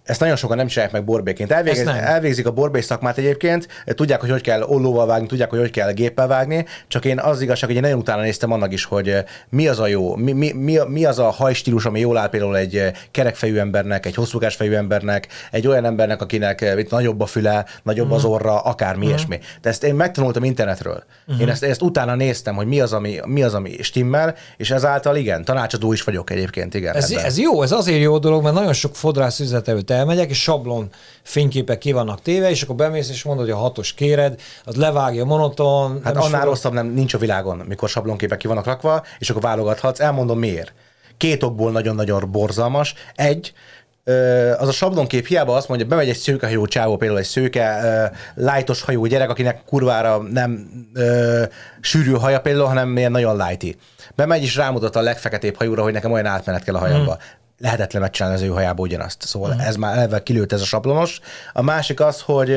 ezt nagyon sokan nem csinálják meg borbéként. Elvégez, elvégzik a borbé szakmát egyébként, tudják, hogy hogy kell ollóval vágni, tudják, hogy hogy kell géppel vágni, csak én az igazság, hogy én nagyon utána néztem annak is, hogy eh, mi az a jó, mi, mi, mi, mi az a hajstílus, ami jól áll például egy eh, kerekfejű embernek, egy fejű embernek, egy olyan embernek, akinek eh, itt nagyobb a füle, nagyobb uh-huh. az mhm. orra, akármi uh-huh. ilyesmi. De ezt én megtanultam internetről. Uh-huh. Én ezt, ezt utána néztem, hogy mi az, ami, mi az, ami stimmel, és ezáltal igen, tanácsadó is vagyok egyébként, igen. Ez, ez jó, ez azért jó dolog, mert nagyon sok fodrász üzletelőt elmegyek, és sablon fényképek ki vannak téve, és akkor bemész, és mondod, hogy a hatos kéred, az levágja monoton. Hát annál fogok... rosszabb nem, nincs a világon, mikor sablonképek ki vannak rakva, és akkor válogathatsz, elmondom miért. Két okból nagyon-nagyon borzalmas. Egy, az a sablonkép hiába azt mondja, bemegy egy szőkehajó csávó, például egy szőke, lájtos hajó gyerek, akinek kurvára nem ö, sűrű haja például, hanem ilyen nagyon lájti. Bemegy és rámutat a legfeketébb hajóra, hogy nekem olyan átmenet kell a hajamba. Hmm lehetetlen megcsinálni az ő hajából ugyanazt. Szóval uh-huh. ez már eleve kilőtt ez a sablonos. A másik az, hogy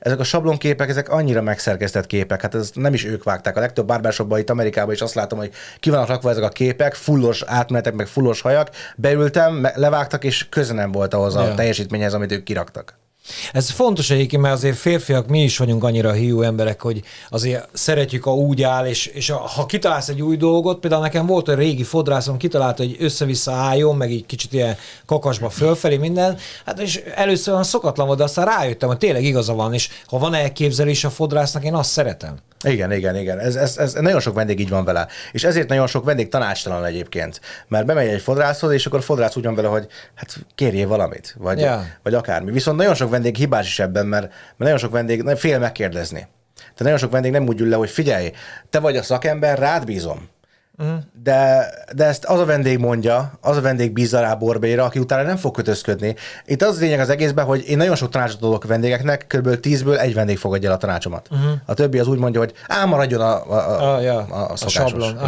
ezek a sablonképek, ezek annyira megszerkesztett képek, hát ez nem is ők vágták. A legtöbb barbershopban itt Amerikában is azt látom, hogy ki van rakva ezek a képek, fullos átmenetek, meg fullos hajak, beültem, levágtak, és köze nem volt ahhoz yeah. a teljesítményhez, amit ők kiraktak. Ez fontos egyébként, mert azért férfiak mi is vagyunk annyira hiú emberek, hogy azért szeretjük, a úgy áll, és, és a, ha kitalálsz egy új dolgot, például nekem volt egy régi fodrászom, kitalálta, hogy össze-vissza álljon, meg egy kicsit ilyen kakasba fölfelé minden, hát és először szokatlan volt, de aztán rájöttem, hogy tényleg igaza van, és ha van elképzelés a fodrásznak, én azt szeretem. Igen, igen, igen. Ez, ez, ez, nagyon sok vendég így van vele. És ezért nagyon sok vendég tanácstalan egyébként. Mert bemegy egy fodrászhoz, és akkor a fodrász úgy van vele, hogy hát kérjél valamit, vagy, yeah. vagy akármi. Viszont nagyon sok vendég hibás is ebben, mert, mert nagyon sok vendég fél megkérdezni. Tehát nagyon sok vendég nem úgy ül le, hogy figyelj, te vagy a szakember, rád bízom. Uh-huh. De, de ezt az a vendég mondja, az a vendég bízza rá Borbélyra, aki utána nem fog kötözködni. Itt az a lényeg az egészben, hogy én nagyon sok tanácsot adok vendégeknek, kb. 10-ből egy vendég fogadja el a tanácsomat. Uh-huh. A többi az úgy mondja, hogy á, maradjon a, a, a, ah, ja. a, a szokásos. A sablon. Igen.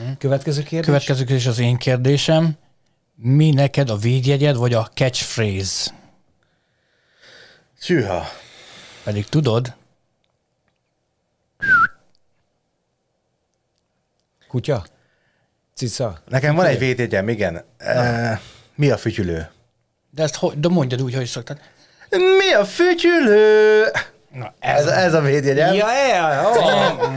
Uh-huh. Következő kérdés? Következő kérdés az én kérdésem. Mi neked a védjegyed, vagy a catchphrase? Tűha. Pedig tudod? Kutya? Cica? Nekem van egy védjegyem, igen. E, mi a fütyülő? De ezt de mondjad úgy, hogy szoktad. Mi a fütyülő? Na ez, ez, a védjegy. Ja, ja, ja.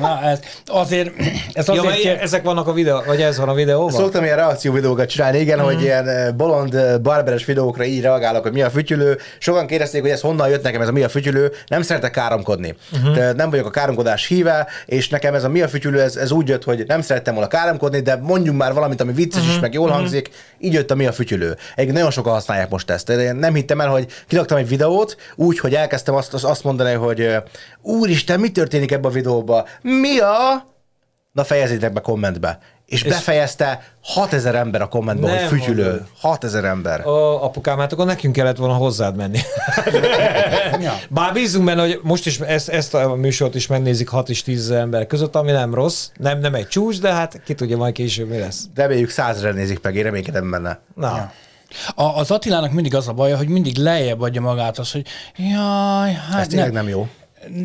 Na, ez, azért, ez azért ja, kér... ezek vannak a videó, vagy ez van a videóban? Szoktam ilyen reakció videókat csinálni, igen, mm. hogy mhm. ilyen eh, bolond, eh, barberes videókra így reagálok, hogy mi a fütyülő. Sokan kérdezték, hogy ez honnan jött nekem ez a mi a fütyülő. Nem szeretek káromkodni. Mm-hmm. nem vagyok a káromkodás híve, és nekem ez a mi a fütyülő, ez, ez úgy jött, hogy nem szerettem volna káromkodni, de mondjunk már valamit, ami vicces mm-hmm. is, mhm. meg jól mm-hmm. hangzik. Így jött a mi a fütyülő. Egy nagyon sokan használják most ezt. De én nem hittem el, hogy kilaktam egy videót, úgy, hogy elkezdtem azt, azt mondani, hogy hogy úristen, mi történik ebben a videóban? Mi a... Na fejezzétek be kommentbe. És, és befejezte 6000 ember a kommentben, nem, hogy fütyülő. 6000 ember. Ó, apukám, hát akkor nekünk kellett volna hozzád menni. Bár bízunk benne, hogy most is ezt, ezt a műsort is megnézik 6 és 10 ember között, ami nem rossz, nem, nem egy csúcs, de hát ki tudja majd később mi lesz. De Reméljük 100 nézik meg, én reménykedem benne. Na. Ja. A, az Attilának mindig az a baja, hogy mindig lejjebb adja magát az, hogy jaj, hát... Ez tényleg nem, nem jó.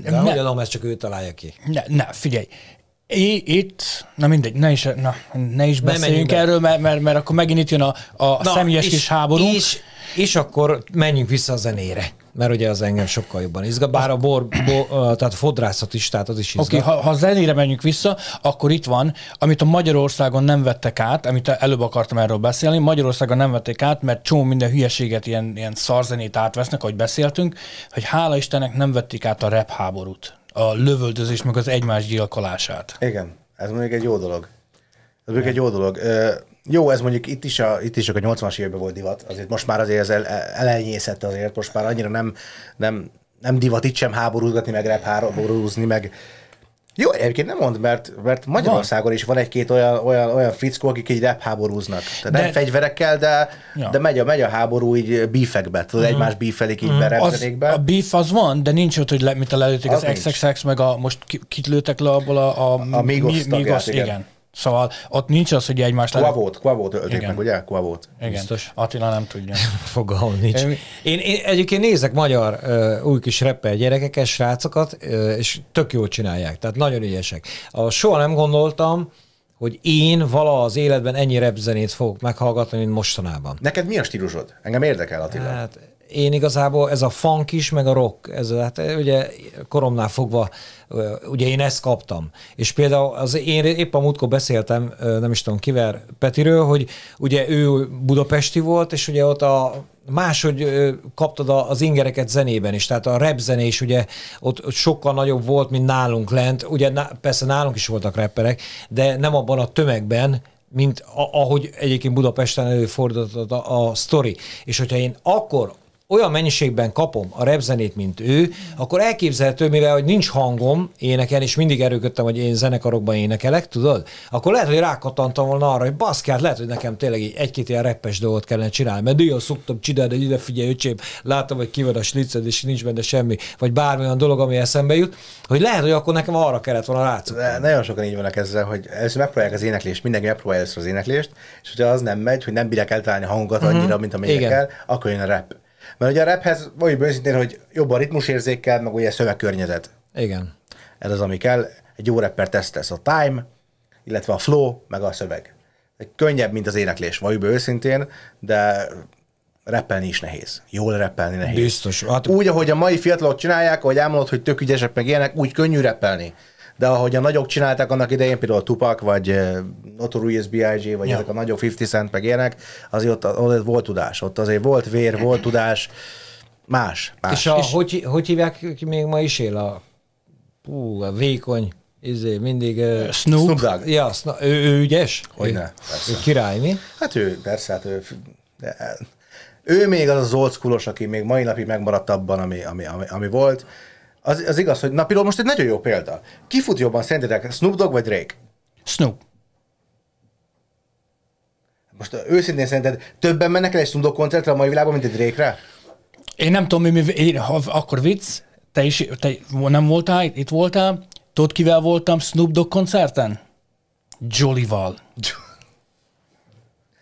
De ne, ez ezt csak ő találja ki. Ne, ne figyelj, É, itt, na mindegy, ne is, na, ne is beszéljünk ne erről, mert, mert, mert akkor megint itt jön a, a na, személyes és, kis háború. És, és akkor menjünk vissza a zenére mert ugye az engem sokkal jobban izgat, bár a bor, bo, tehát fodrászat is, tehát az is izgat. Oké, okay, ha, ha zenére menjünk vissza, akkor itt van, amit a Magyarországon nem vettek át, amit előbb akartam erről beszélni, Magyarországon nem vették át, mert csomó minden hülyeséget, ilyen, ilyen szarzenét átvesznek, ahogy beszéltünk, hogy hála Istennek nem vették át a rep háborút, a lövöldözés meg az egymás gyilkolását. Igen, ez mondjuk egy jó dolog. Ez mondjuk egy jó dolog. Jó, ez mondjuk itt is, a, itt is csak a 80-as években volt divat, azért most már azért ez el, elenyészett azért, most már annyira nem, nem, nem divat itt sem háborúzgatni, meg rep háborúzni, meg jó, egyébként nem mond, mert, mert Magyarországon van. is van egy-két olyan, olyan, olyan fickó, akik így rep háborúznak. Tehát de, nem fegyverekkel, de, ja. de megy, a, megy a háború így bífekbe, tudod, mm. egymás bífelik így mm. berepzenékbe. A bíf az van, de nincs ott, hogy le, mit a lelőtték az, az XXX, meg a most kit lőttek le abból a... A, a Migos, mi, Migos igen. igen. Szóval ott nincs az, hogy egymást... le... kvavót Quavót ölték Igen. meg, ugye? Kvavót. Igen. Biztos. Attila nem tudja. Fogalom nincs. Én, én egyébként nézek magyar ö, új kis reppel gyerekeket, srácokat, ö, és tök jól csinálják. Tehát nagyon ügyesek. A, soha nem gondoltam, hogy én vala az életben ennyi repzenét fogok meghallgatni, mint mostanában. Neked mi a stílusod? Engem érdekel, Attila. Hát, én igazából ez a funk is, meg a rock, ez, hát eh, ugye koromnál fogva, eh, ugye én ezt kaptam. És például az én épp a múltkor beszéltem, eh, nem is tudom kivel, Petiről, hogy ugye ő budapesti volt, és ugye ott a máshogy kaptad az ingereket zenében is, tehát a rap zenés ugye ott, sokkal nagyobb volt, mint nálunk lent, ugye persze nálunk is voltak rapperek, de nem abban a tömegben, mint ahogy egyébként Budapesten előfordult a, a sztori. És hogyha én akkor olyan mennyiségben kapom a repzenét, mint ő, akkor elképzelhető, mivel hogy nincs hangom énekelni, és mindig erőködtem, hogy én zenekarokban énekelek, tudod? Akkor lehet, hogy rákattantam volna arra, hogy baszkát, lehet, hogy nekem tényleg egy-két ilyen reppes dolgot kellene csinálni, mert nagyon szoktam csinálni, hogy ide figyelj, öcsém, látom, hogy kivad a sliced, és nincs benne semmi, vagy bármilyen dolog, ami eszembe jut, hogy lehet, hogy akkor nekem arra kellett volna rátszokni. Nagyon sokan így vannak ezzel, hogy először megpróbálják az éneklést, mindenki megpróbálja először az éneklést, és hogyha az nem megy, hogy nem bírják eltalálni hangot hangokat mhm. annyira, mm-hmm. mint amennyire kell, akkor jön a rap mert ugye a rephez vagy őszintén, hogy jobb a ritmusérzékkel, meg ugye szövegkörnyezet. Igen. Ez az, ami kell. Egy jó rapper lesz a time, illetve a flow, meg a szöveg. Egy Könnyebb, mint az éneklés, valójában őszintén, de repelni is nehéz. Jól repelni nehéz. Biztos. Hát... Úgy, ahogy a mai fiatalok csinálják, ahogy elmondod, hogy tök ügyesek meg ilyenek, úgy könnyű repelni, De ahogy a nagyok csinálták annak idején, például a Tupac vagy eh, Notorious B.I.G. vagy ja. ezek a nagyobb 50 Cent meg ilyenek, azért ott, ott volt tudás, ott azért volt vér, volt tudás, más. más. És, a, és hogy, hogy hívják, ki még ma is él a, pú, a vékony, izé, mindig... Uh, Snoop. Snoop Dogg. Ja, Sno- ő, ő ügyes? Hogyne, ő, Ő király, mi? Hát ő, persze, hát ő... De, ő még az az old school aki még mai napig megmaradt abban, ami, ami, ami, ami volt. Az, az igaz, hogy napiról most egy nagyon jó példa. Ki fut jobban szerintetek, Snoop Dogg vagy Drake? Snoop most őszintén szerinted többen mennek el egy Sundó koncertre a mai világban, mint egy Drake-re? Én nem tudom, mi, mi én, ha, akkor vicc, te is te nem voltál, itt voltál, tudod kivel voltam Snoop Dogg koncerten? Jolly-val.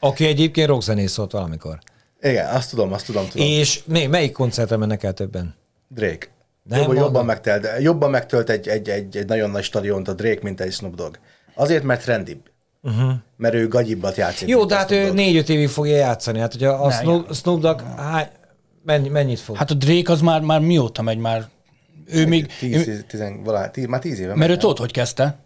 Aki egyébként rockzenész volt valamikor. Igen, azt tudom, azt tudom. tudom. És mi, melyik koncertre mennek el többen? Drake. Nem jobban, jobban, megtelt, jobban megtölt egy, egy, egy, egy nagyon nagy stadiont a Drake, mint egy Snoop Dogg. Azért, mert trendibb. Uh-huh. Mert ő gagyibbat játszik. Jó, de hát ő négy-öt évig fogja játszani. Hát ugye a ne, Snoop, Dogg mennyi, mennyit fog? Hát a Drake az már, már mióta megy már? Ő egy, még... Tíz, ő, tizen, valá, tíz, már tíz éve. Mert megy, ő tudod, hogy kezdte.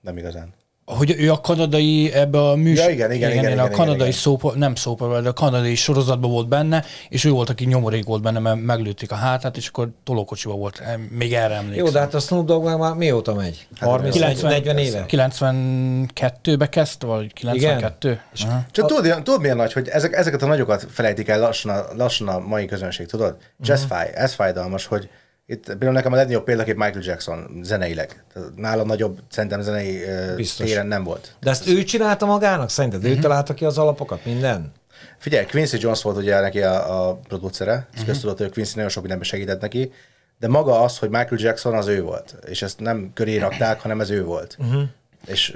Nem igazán hogy ő a kanadai ebbe a műsor... Ja, igen, igen, igen, igen, igen, a kanadai igen, szópa, nem szópa, de a kanadai sorozatban volt benne, és ő volt, aki nyomorék volt benne, mert meglőtték a hátát, és akkor tolókocsiba volt. Még erre emlékszem. Jó, de hát a Snoop Dogg már, mióta megy? 30, 90, 40 éve? 92-be kezd, vagy 92? Igen. csak tudod, tudod, miért nagy, hogy ezek, ezeket a nagyokat felejtik el lassan a, lassan a mai közönség, tudod? És uh-huh. ez fáj, ez fájdalmas, hogy itt például nekem a legnagyobb példakép Michael Jackson zeneileg. Nála nagyobb szerintem zenei Biztos. téren nem volt. De ezt Biztos. ő csinálta magának? Szerinted uh-huh. ő mhm. találta ki az alapokat? Minden? Figyelj, Quincy Jones volt ugye neki a, a producere, uh-huh. Mhm. és köztudott, hogy Quincy nagyon sok mindenben segített neki, de maga az, hogy Michael Jackson az ő volt, és ezt nem köré rakták, hanem ez ő volt. Uh-huh. És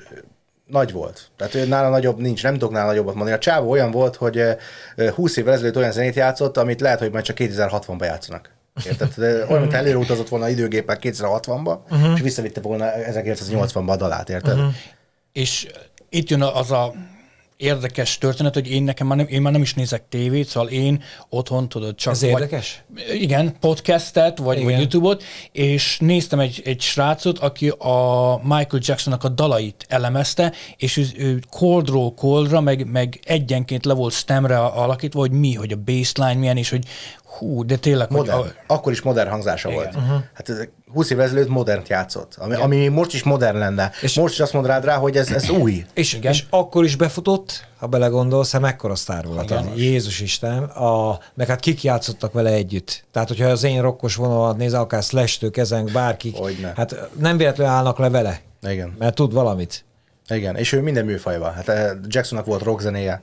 nagy volt. Tehát ő nála nagyobb nincs, nem tudok nála nagyobbat mondani. A csávó olyan volt, hogy 20 évvel ezelőtt olyan zenét játszott, amit lehet, hogy majd csak 2060-ban játszanak. Érted? olyan, mint előre utazott volna időgépek 2060-ba, uh-huh. és visszavitte volna 1980-ba a dalát, érted? Uh-huh. És itt jön az a érdekes történet, hogy én nekem már nem, én már nem is nézek tévét, szóval én otthon tudod csak... Ez vagy, érdekes? Igen, podcastet, vagy, igen. vagy YouTube-ot, és néztem egy, egy srácot, aki a Michael Jacksonnak a dalait elemezte, és ő, ő coldról coldra, meg, meg egyenként le volt stemre alakítva, hogy mi, hogy a baseline milyen, és hogy hú, de tényleg... Modern. Hogy a... Akkor is modern hangzása Igen. volt. Uh-huh. Hát ezek 20 évvel ezelőtt modernt játszott, ami, ami most is modern lenne. És most is azt mond rád rá, hogy ez, ez új. És, igen. és akkor is befutott, ha belegondolsz, hát mekkora sztár volt. Igen. Jézus Isten, a, meg hát kik játszottak vele együtt. Tehát, hogyha az én rokkos vonalat néz, akár Slash-től kezenk, bárkik, Hogyne. hát nem véletlenül állnak le vele. Igen. Mert tud valamit. Igen, és ő minden műfajban. Hát eh, Jacksonnak volt rock ja.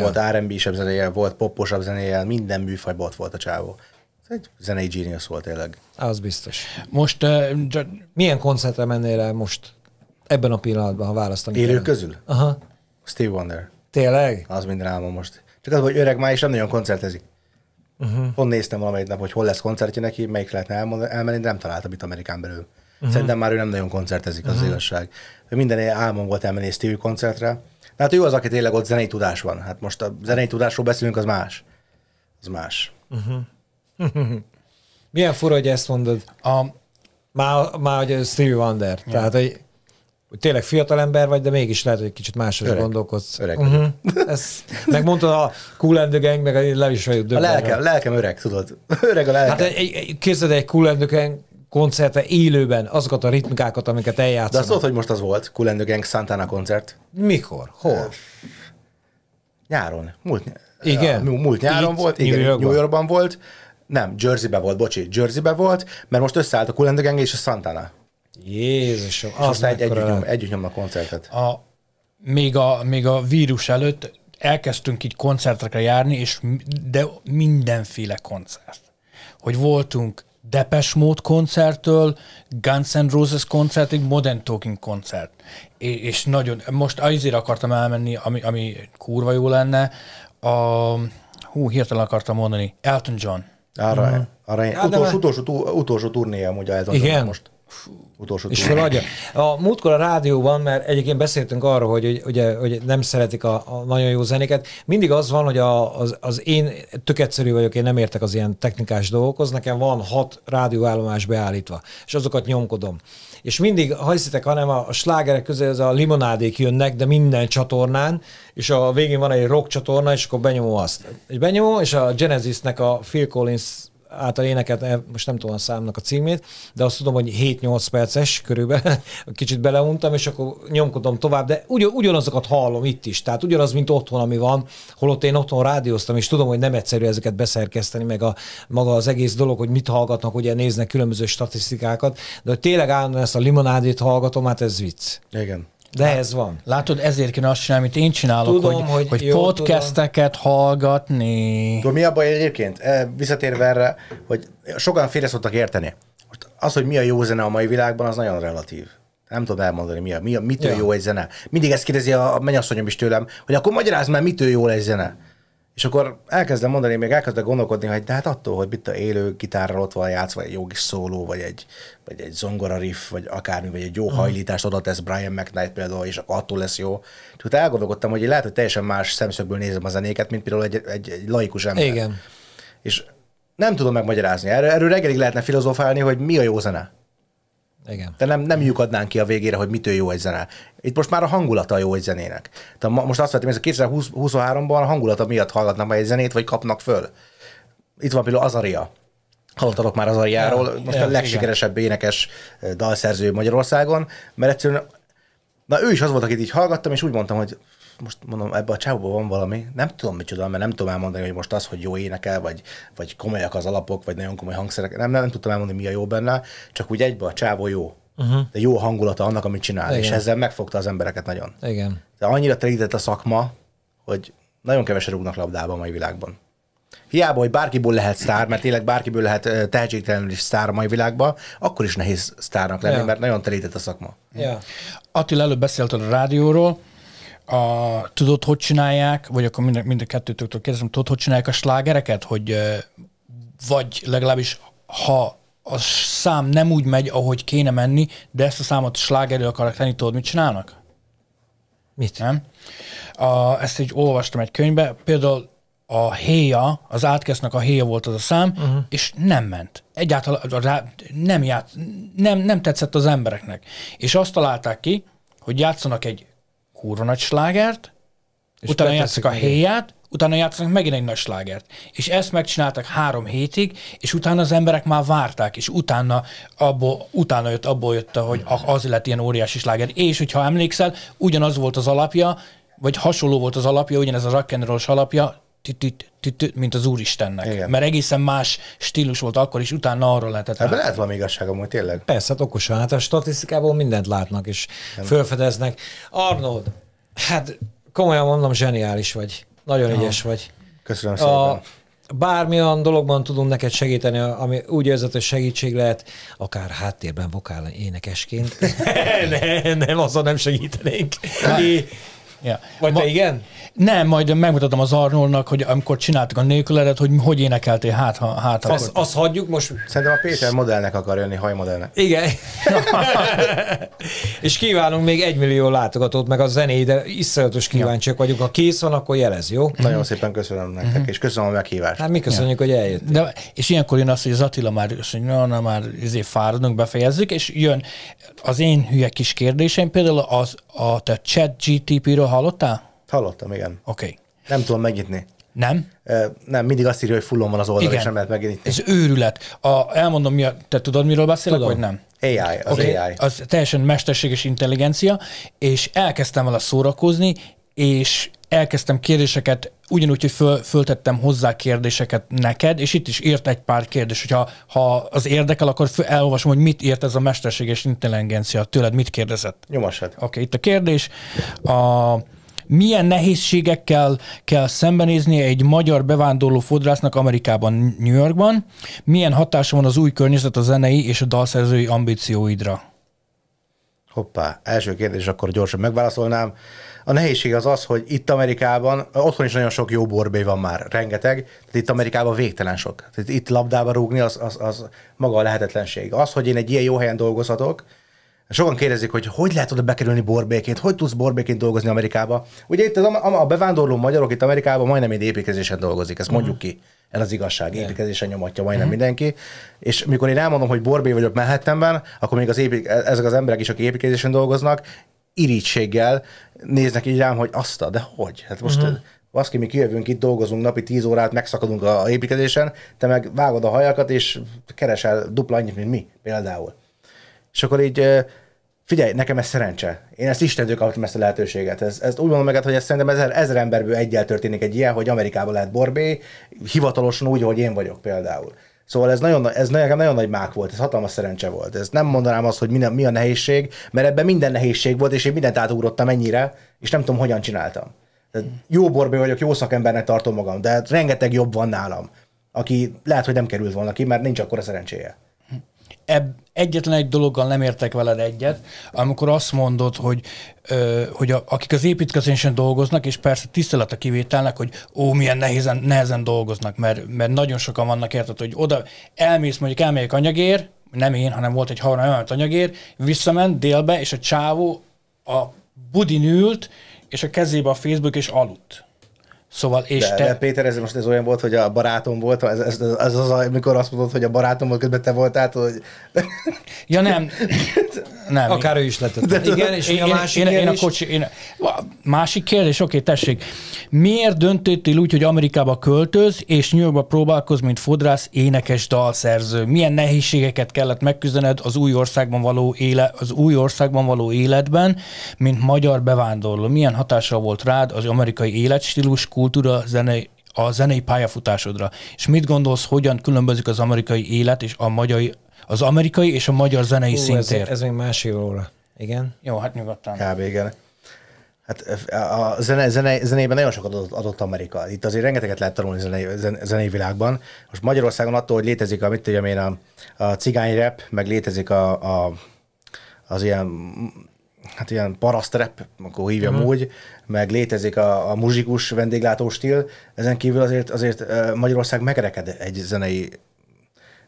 volt R&B-sebb zenéje, volt poposabb zenéje, minden műfajban ott volt a csávó egy zenei genius volt tényleg. Az biztos. Most uh, milyen koncertre mennél el most ebben a pillanatban, ha választani Élő kell? közül? Aha. Steve Wonder. Tényleg? Az minden álmom most. Csak az, hogy öreg már is nem nagyon koncertezik. Uh-huh. Pont néztem valamelyik nap, hogy hol lesz koncertje neki, melyik lehetne elmenni, de nem találtam itt Amerikán belül. Uh-huh. Szerintem már ő nem nagyon koncertezik, az uh-huh. igazság. Minden álmom volt elmenni Steve koncertre. De hát ő az, aki tényleg ott zenei tudás van. Hát most a zenei tudásról beszélünk, az más. Az más. Uh-huh. Milyen fura, hogy ezt mondod. A... Már, már hogy Stevie Wonder. Ja. Tehát, hogy, hogy tényleg fiatal ember vagy, de mégis lehet, hogy kicsit máshogy öreg. gondolkodsz. Öreg mhm. uh-huh. Ezt, megmondtad a Cool and the Gang, meg a Levis vagyok A lelkem, lelkem öreg, tudod. Öreg a lelkem. Hát egy, egy, képzeld egy Cool and the Gang koncerte élőben azokat a ritmikákat, amiket eljátszanak. De azt tudod, hogy most az volt, Cool and the Gang Santana koncert. Mikor? Hol? Nyáron. Múlt, igen. múlt nyáron Itt, volt, igen, New Yorkban, New Yorkban volt nem, Jerseybe volt, bocsi, Jerseybe volt, mert most összeállt a Cool Gang és a Santana. Jézusom, és az egy, együtt, nyom, együtt nyomnak koncertet. A, még, a, még a vírus előtt elkezdtünk így koncertekre járni, és de mindenféle koncert. Hogy voltunk Depes Mode koncerttől, Guns N' Roses koncertig, Modern Talking koncert. És, és nagyon, most azért akartam elmenni, ami, ami kurva jó lenne, a, hú, hirtelen akartam mondani, Elton John. Arra, uh-huh. arra én, hát utolsó, utolsó, utolsó turnéja amúgy a Elton most utolsó És feladja. A múltkor a rádióban, mert egyébként beszéltünk arról, hogy ugye, hogy nem szeretik a, a nagyon jó zenéket, mindig az van, hogy a, az, az én tök egyszerű vagyok, én nem értek az ilyen technikás dolgokhoz, nekem van hat rádióállomás beállítva, és azokat nyomkodom. És mindig, ha hiszitek, hanem a, a slágerek közé az a limonádék jönnek, de minden csatornán, és a végén van egy rock csatorna, és akkor benyomom azt. És benyomom, és a Genesisnek a Phil Collins által énekelt, eh, most nem tudom a számnak a címét, de azt tudom, hogy 7-8 perces körülbelül, kicsit beleuntam, és akkor nyomkodom tovább, de ugyan, ugyanazokat hallom itt is, tehát ugyanaz, mint otthon, ami van, holott én otthon rádióztam, és tudom, hogy nem egyszerű ezeket beszerkeszteni, meg a, maga az egész dolog, hogy mit hallgatnak, ugye néznek különböző statisztikákat, de hogy tényleg állandóan ezt a limonádét hallgatom, hát ez vicc. Igen. De Lát, ez van. Látod, ezért kéne azt csinálni, amit én csinálok, tudom, hogy, hogy, hogy jó, podcasteket tudom. hallgatni. Tudom, mi a baj egyébként? E, visszatérve erre, hogy sokan félre szoktak érteni. Most az, hogy mi a jó zene a mai világban, az nagyon relatív. Nem tudom elmondani, mi a, mi a mitől ja. jó egy zene. Mindig ezt kérdezi a, a mennyasszonyom is tőlem, hogy akkor magyarázd már, mitől jó egy zene. És akkor elkezdem mondani, még elkezdek gondolkodni, hogy de hát attól, hogy itt a élő gitárral ott van játszva egy jó kis szóló, vagy egy, vagy egy zongora riff, vagy akármi, vagy egy jó mm. hajlítást oda tesz Brian McKnight például, és akkor attól lesz jó. És elgondolkodtam, hogy lehet, hogy teljesen más szemszögből nézem a zenéket, mint például egy, egy, egy laikus ember. Igen. És nem tudom megmagyarázni. Erről, erről reggelig lehetne filozofálni, hogy mi a jó zene. Igen. De nem, nem lyukadnánk ki a végére, hogy mitől jó egy zene. Itt most már a hangulata jó egy zenének. Tehát most azt vettem, hogy 2023-ban a hangulata miatt hallgatnak meg egy zenét, vagy kapnak föl. Itt van például Azaria. Hallottatok már Azariáról, ja, most ja, a legsikeresebb igen. énekes dalszerző Magyarországon, mert egyszerűen, na ő is az volt, akit így hallgattam, és úgy mondtam, hogy most mondom, ebbe a csávóban van valami, nem tudom micsoda, mert nem tudom elmondani, hogy most az, hogy jó énekel, vagy, vagy komolyak az alapok, vagy nagyon komoly hangszerek, nem, nem, nem tudtam elmondani, mi a jó benne, csak úgy egybe a csávó jó. Uh-huh. De jó hangulata annak, amit csinál, Igen. és ezzel megfogta az embereket nagyon. Igen. De annyira telített a szakma, hogy nagyon kevesen rúgnak labdába a mai világban. Hiába, hogy bárkiból lehet sztár, mert tényleg bárkiből lehet tehetségtelenül is sztár a mai világban, akkor is nehéz sztárnak lenni, ja. mert nagyon telített a szakma. Ja. Attila, előbb beszélt a rádióról, a, tudod, hogy csinálják, vagy akkor mind, mind a kettőtől kérdezem, tudod, hogy csinálják a slágereket, hogy vagy legalábbis ha a szám nem úgy megy, ahogy kéne menni, de ezt a számot slágerő akarok tenni, tudod, mit csinálnak? Mit? Nem? A, ezt így olvastam egy könyvbe, például a héja, az átkesznek a héja volt az a szám, uh-huh. és nem ment. Egyáltalán nem, ját, nem, nem tetszett az embereknek. És azt találták ki, hogy játszanak egy kurva nagy slágert, és utána játszanak a héját, utána játszanak megint egy nagy slágert. És ezt megcsináltak három hétig, és utána az emberek már várták, és utána, abból, utána jött, abból jött, hogy az lett ilyen óriási sláger. És hogyha emlékszel, ugyanaz volt az alapja, vagy hasonló volt az alapja, ugyanez a rock alapja mint az Úristennek. Igen. Mert egészen más stílus volt akkor, is, utána arról lehetett. Ebben lehet valami igazság amúgy tényleg. Persze, hát okosan. Hát a statisztikából mindent látnak, és Nem. felfedeznek. Arnold, hát komolyan mondom, zseniális vagy. Nagyon Aha. ügyes vagy. Köszönöm szépen. A, bármilyen dologban tudunk neked segíteni, ami úgy érzed, hogy segítség lehet, akár háttérben vokál énekesként. nem, nem, azon nem segítenénk. É, Ja. Vagy Ma, te igen? Nem, majd megmutatom az Arnolnak, hogy amikor csináltuk a nélküledet, hogy hogy énekeltél hát, ha, hát azt, Azt hagyjuk most. Szerintem a Péter modellnek akar jönni, hajmodellnek. Igen. és kívánunk még egymillió látogatót, meg a zené, de iszonyatos kíváncsiak ja. vagyunk. Ha kész van, akkor jelez, jó? Nagyon szépen köszönöm nektek, uh-huh. és köszönöm a meghívást. Hát mi köszönjük, ja. hogy eljött. De, és ilyenkor jön az, hogy az Attila már, azt na, na már izé fáradunk, befejezzük, és jön az én hülye kis kérdésem, például az, a, te chat GTP-ről hallottál? Hallottam, igen. Oké. Okay. Nem tudom megnyitni. Nem? Nem, mindig azt írja, hogy fullon van az oldal, Igen. és nem lehet megnyitni. Ez őrület. A, elmondom, mi a, te tudod, miről beszélek, vagy nem? AI, az okay. AI. Az teljesen mesterséges intelligencia, és elkezdtem vele szórakozni, és elkezdtem kérdéseket, ugyanúgy, hogy föl, föltettem hozzá kérdéseket neked, és itt is írt egy pár kérdés, hogyha ha az érdekel, akkor föl, elolvasom, hogy mit írt ez a mesterséges intelligencia tőled, mit kérdezett. Nyomasod. Oké, okay, itt a kérdés. A, milyen nehézségekkel kell szembenéznie egy magyar bevándorló fodrásznak Amerikában, New Yorkban? Milyen hatása van az új környezet a zenei és a dalszerzői ambícióidra? Hoppá, első kérdés, akkor gyorsan megválaszolnám. A nehézség az az, hogy itt Amerikában, otthon is nagyon sok jó borbé van már, rengeteg, tehát itt Amerikában végtelen sok. Tehát itt labdába rúgni az, az, az maga a lehetetlenség. Az, hogy én egy ilyen jó helyen dolgozhatok, Sokan kérdezik, hogy hogy lehet oda bekerülni borbéként, hogy tudsz borbéként dolgozni Amerikába. Ugye itt az, a, a bevándorló magyarok itt Amerikában majdnem mind építkezésen dolgozik, ezt mondjuk mhm. ki. Ez az igazság, építkezésen nyomatja majdnem uh-huh. mindenki. És mikor én elmondom, hogy borbé vagyok Manhattanben, akkor még az épi, e- ezek az emberek is, akik építkezésen dolgoznak, irítséggel néznek így rám, hogy azt, de hogy? Hát most uh-huh. baszki, mi kijövünk itt, dolgozunk napi 10 órát, megszakadunk a építkezésen, te meg vágod a hajakat, és keresel dupla annyit, mint mi például. És akkor így figyelj, nekem ez szerencse. Én ezt Istentől kaptam ezt a lehetőséget. Ez, ezt úgy mondom meg, hát, hogy ez szerintem ezer, ezer emberből egyel történik egy ilyen, hogy Amerikában lehet borbé, hivatalosan úgy, hogy én vagyok például. Szóval ez nagyon, ez nagyon, nagyon nagy mák volt, ez hatalmas szerencse volt. Ez nem mondanám azt, hogy mi a, mi a nehézség, mert ebben minden nehézség volt, és én mindent átugrottam ennyire, és nem tudom, hogyan csináltam. Tehát hmm. jó borbé vagyok, jó szakembernek tartom magam, de hát rengeteg jobb van nálam, aki lehet, hogy nem került volna ki, mert nincs akkor a szerencséje eb, egyetlen egy dologgal nem értek veled egyet, amikor azt mondod, hogy, ö, hogy a, akik az építkezésen dolgoznak, és persze tisztelet a kivételnek, hogy ó, milyen nehezen, nehezen dolgoznak, mert, mert nagyon sokan vannak, érted, hogy oda elmész, mondjuk elmegyek anyagér, nem én, hanem volt egy havra, olyan anyagér, visszament délbe, és a csávó a budin ült, és a kezébe a Facebook, és aludt. Szóval, és de, te... de Péter, ez most ez olyan volt, hogy a barátom volt, ez, ez, ez az, amikor azt mondod, hogy a barátom volt, közben te voltál, hogy... Ja nem, nem. Akár én... ő is letett. De igen, és én, a másik én, én, a kocsi, én, Másik kérdés, oké, tessék. Miért döntöttél úgy, hogy Amerikába költöz, és New Yorkba próbálkoz, mint fodrász, énekes, dalszerző? Milyen nehézségeket kellett megküzdened az új országban való, éle, az új országban való életben, mint magyar bevándorló? Milyen hatása volt rád az amerikai életstílus, kultúra, zene, a zenei pályafutásodra, és mit gondolsz, hogyan különbözik az amerikai élet és a magyar, az amerikai és a magyar zenei Hú, szintér. Ez, ez még másik óra. Igen. Jó, hát nyugodtan. Kb. igen. Hát a zene, zene, zenében nagyon sokat adott, adott Amerika. Itt azért rengeteget lehet tanulni zenei, zenei világban. Most Magyarországon attól, hogy létezik a, mit tudjam én, a, a cigány rap, meg létezik a, a, az ilyen hát ilyen parasztrep, akkor hívjam uh-huh. úgy, meg létezik a, a muzsikus vendéglátó stíl, ezen kívül azért, azért Magyarország megreked egy zenei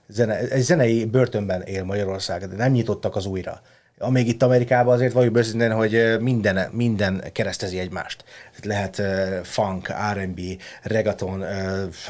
zene, egy zenei börtönben él Magyarország, de nem nyitottak az újra amíg itt Amerikában azért valljuk őszintén, hogy minden, minden keresztezi egymást. Lehet uh, funk, R&B, reggaeton, uh,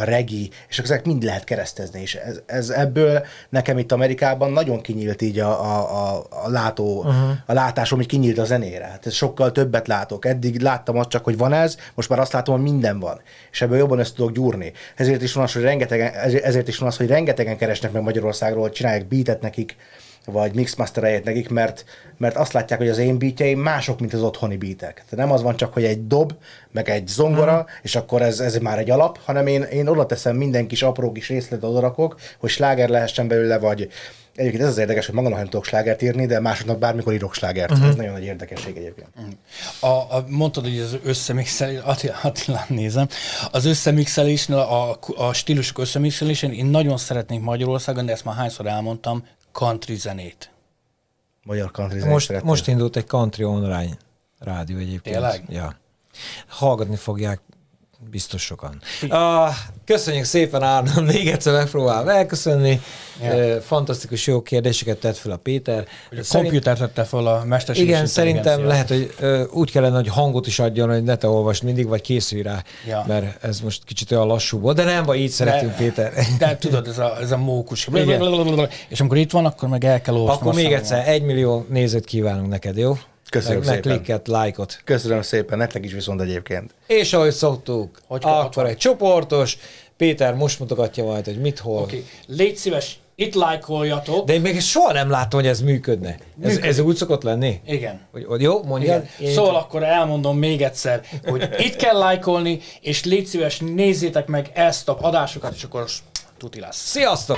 regi, és ezek mind lehet keresztezni, és ez, ez ebből nekem itt Amerikában nagyon kinyílt így a, a, a, a látó, uh-huh. a látásom, hogy kinyílt a zenére. Hát ez sokkal többet látok. Eddig láttam azt csak, hogy van ez, most már azt látom, hogy minden van. És ebből jobban ezt tudok gyúrni. Ezért is van az, hogy rengetegen, ezért is van az, hogy rengetegen keresnek meg Magyarországról, csinálják beatet nekik, vagy mixmaster eljött nekik, mert, mert azt látják, hogy az én beatjeim mások, mint az otthoni beatek. Tehát nem az van csak, hogy egy dob, meg egy zongora, hmm. és akkor ez, ez már egy alap, hanem én, én oda teszem minden kis apró kis részlet oda rakok, hogy sláger lehessen belőle, vagy Egyébként ez az érdekes, hogy magam nem tudok slágert írni, de másodnak bármikor írok slágert. uh Ez nagyon nagy érdekesség egyébként. A, a, mondtad, hogy az összemixelés, Attila, Attilán nézem, az összemixelésnél, a, a stílusok összemixelésén én nagyon szeretnék Magyarországon, de ezt már hányszor elmondtam, country zenét. Magyar country zenét most, szeretném. most indult egy country online rádió egyébként. Tényleg? Ja. Hallgatni fogják Biztos sokan. Ah, köszönjük szépen, Árnám, még egyszer megpróbálom elköszönni. Ja. Eh, fantasztikus jó kérdéseket tett fel a Péter. Hogy a Szerint... komputer tette fel a mesterséges. Igen, szerintem lehet, hogy úgy kellene, hogy hangot is adjon, hogy ne te olvasd mindig, vagy készülj rá, ja. mert ez most kicsit olyan lassú volt, de nem, vagy így szeretünk, de, Péter. De tudod, ez a, ez a mókus. Igen. És amikor itt van, akkor meg el kell olvasni. Akkor még egyszer, egy millió nézőt kívánunk neked, jó? Köszönöm szépen. Kliket, lájkot. Köszönöm szépen, nektek is viszont egyébként. És ahogy szoktuk, hogy akkor egy csoportos, Péter most mutogatja majd, hogy mit hol. Okay. Légy szíves, itt lájkoljatok. De én még soha nem látom, hogy ez működne. Ez, ez úgy szokott lenni? Igen. Hogy, hogy jó, mondja. Igen. szóval akkor elmondom még egyszer, hogy itt kell lájkolni, és légy szíves, nézzétek meg ezt a adásokat, és akkor tuti lesz. Sziasztok!